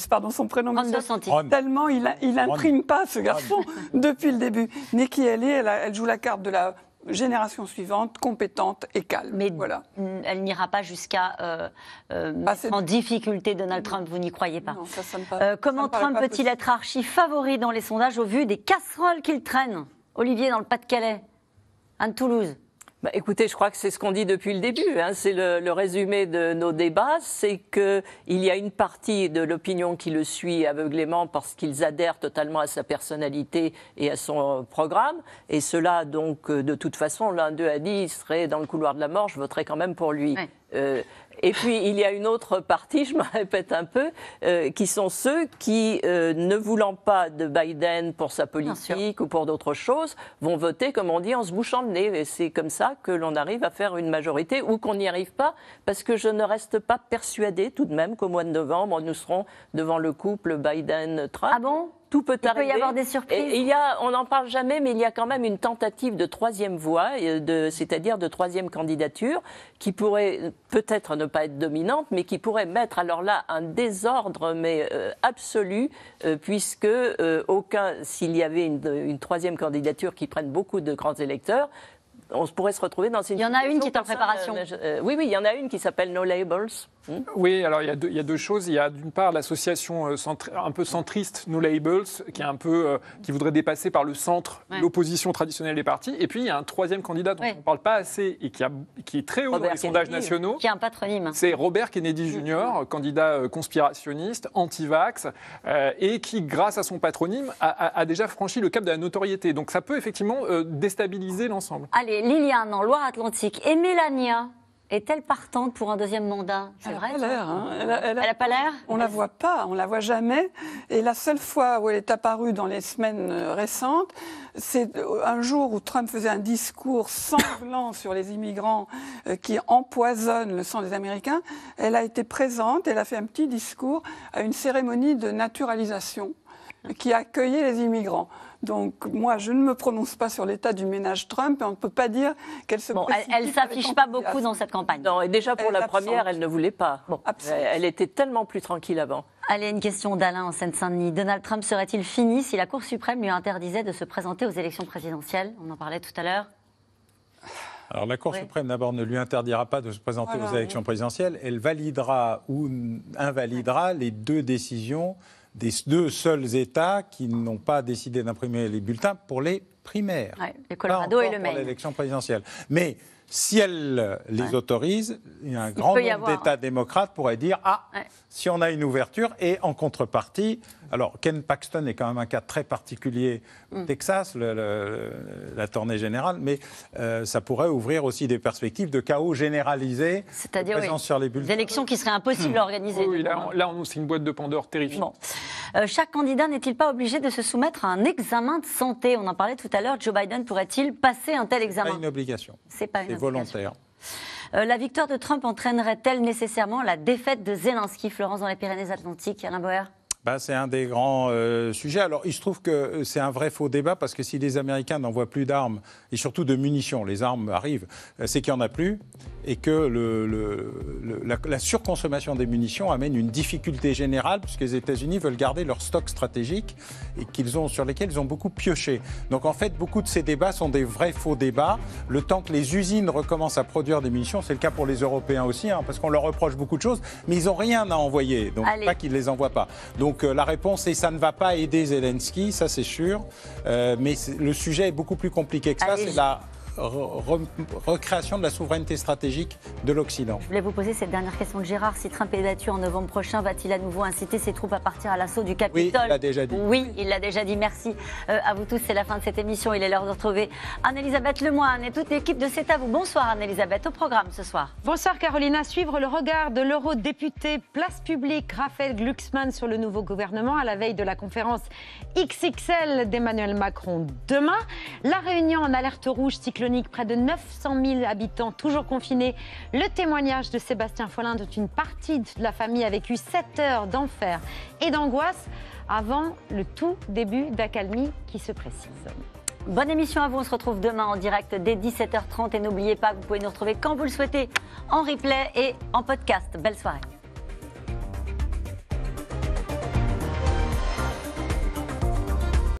pardon son prénom, tellement il, a, il imprime pas ce garçon depuis le début. Nikki Haley, elle joue la carte de la génération suivante compétente et calme. Mais voilà. elle n'ira pas jusqu'à euh, euh, en difficulté Donald Trump, vous n'y croyez pas. Euh, comment Trump peut-il être archi favori dans les sondages au vu des casseroles qu'il traîne Olivier dans le Pas-de-Calais, Anne Toulouse. Bah, écoutez, je crois que c'est ce qu'on dit depuis le début. Hein. C'est le, résumé de nos débats, c'est qu'il y a une partie de l'opinion qui le suit aveuglément parce qu'ils adhèrent totalement à sa personnalité et à son programme. Et cela, donc, euh, de toute façon, l'un d'eux a dit, il serait dans le couloir de la mort, je voterai quand même pour lui. Euh, et puis il y a une autre partie, je me répète un peu, euh, qui sont ceux qui, euh, ne voulant pas de Biden pour sa politique ou pour d'autres choses, vont voter, comme on dit, en se bouchant le nez. Et c'est comme ça que l'on arrive à faire une majorité ou qu'on n'y arrive pas, parce que je ne reste pas persuadée tout de même qu'au mois de novembre, nous serons devant le couple Biden-Trump. Ah bon il peut y avoir des surprises. a, on n'en parle jamais, mais il y a quand même une tentative de troisième voie, euh, c'est-à-dire de troisième candidature, qui pourrait peut-être ne pas être dominante, mais qui pourrait mettre alors là un désordre, mais euh, absolu, euh, puisque aucun, s'il y avait une, troisième candidature qui prenne beaucoup de grands électeurs, on pourrait se retrouver dans une. Il y en a une qui est en préparation. oui, oui, il y en a une qui s'appelle No Labels. Hmm. Oui, alors il y, a deux, choses. Il y a d'une part l'association euh, un peu centriste No Labels, qui est un peu euh, qui voudrait dépasser par le centre l'opposition traditionnelle des partis. Et puis il y a un troisième candidat dont on ne parle pas assez et qui, est très haut dans les sondages nationaux. Qui a un patronyme. C'est Robert Kennedy mm. Jr., candidat euh, conspirationniste, anti-vax, et qui, grâce à son patronyme, a, déjà franchi le cap de la notoriété. Donc ça peut effectivement déstabiliser l'ensemble. Allez, Liliane en Loire-Atlantique et Mélania est-elle partante pour un deuxième mandat C'est vrai hein. Elle a... pas l'air On la voit pas, on la voit jamais. Et la seule fois où elle est apparue dans les semaines euh, récentes, c'est euh, un jour où Trump faisait un discours sanglant sur les immigrants euh, qui empoisonnent le sang des Américains. Elle a été présente, elle a fait un petit discours à une cérémonie de naturalisation qui accueillait les immigrants. Donc moi, je ne me prononce pas sur l'état du ménage Trump et on ne peut pas dire qu'elle se bon, Elle ne s'affiche pas beaucoup dans cette campagne. Non, et déjà pour la première, elle ne voulait pas. elle était tellement plus tranquille avant. Allez, une question d'Alain en Seine-Saint-Denis. Donald Trump serait-il fini si la Cour suprême lui interdisait de se présenter aux élections présidentielles On en parlait tout à l'heure. Alors la Cour suprême, d'abord, ne lui interdira pas de se présenter aux élections présidentielles. Elle validera ou invalidera les deux décisions des deux seuls États qui n'ont pas décidé d'imprimer les bulletins pour les primaires. le Colorado et le Maine. Pour l'élection présidentielle. Mais si elle les autorise, un grand nombre d'États démocrates pourraient dire Ah, si on a une ouverture, et en contrepartie, alors, Ken Paxton est quand même un cas très particulier au mm. Texas, la tournée générale, mais euh, ça pourrait ouvrir aussi des perspectives de chaos généralisé, c'est-à-dire sur Des élections qui seraient impossibles à mm. organiser. Oui, là, on c'est une boîte de Pandore terrifiante. Euh, chaque candidat n'est-il pas obligé de se soumettre à un examen de santé On en parlait tout à l'heure. Joe Biden pourrait-il passer un tel examen Pas une obligation. C'est pas une obligation. volontaire. Euh, la victoire de Trump entraînerait-elle nécessairement la défaite de Zelensky, Florence, dans les Pyrénées-Atlantiques Alain Boer bah, c'est un des grands euh, sujets. Alors, il se trouve que c'est un vrai faux débat parce que si les Américains n'envoient plus d'armes et surtout de munitions, les armes arrivent, euh, c'est qu'il n'y en a plus et que le, le, la, surconsommation des munitions amène une difficulté générale puisque les États-Unis veulent garder leurs stocks stratégiques et qu'ils ont sur lesquels ils ont beaucoup pioché. Donc en fait, beaucoup de ces débats sont des vrais faux débats. Le temps que les usines recommencent à produire des munitions, c'est le cas pour les Européens aussi, hein, parce qu'on leur reproche beaucoup de choses, mais ils n'ont rien à envoyer, donc pas qu'ils les envoient pas. Donc euh, la réponse est ça ne va pas aider Zelensky, ça c'est sûr, euh, mais le sujet est beaucoup plus compliqué que ça. C'est la recréation de la souveraineté stratégique de l'Occident. Je voulais vous poser cette dernière question de Gérard. Si Trump est battu en novembre prochain, va-t-il à nouveau inciter ses troupes à partir à l'assaut du Capitole Oui, il l'a déjà dit. Oui, il l'a déjà dit. Merci euh, à vous tous. C'est la fin de cette émission. Il est l'heure de retrouver Anne-Elisabeth Lemoine et toute l'équipe de C'est vous. Bonsoir Anne-Elisabeth, au programme ce soir. Bonsoir Carolina. suivre le regard de l'eurodéputé Place Publique Raphaël Glucksmann sur le nouveau gouvernement à la veille de la conférence XXL d'Emmanuel Macron demain. La réunion en alerte rouge cycle près de 900 000 habitants toujours confinés. Le témoignage de Sébastien Follin une partie de la famille a vécu 7 heures d'enfer et d'angoisse avant le tout début d'accalmie qui se précise. Bonne émission à vous. On se retrouve demain en direct dès 17h30. Et n'oubliez pas, vous pouvez nous retrouver quand vous le souhaitez en replay et en podcast. Belle soirée.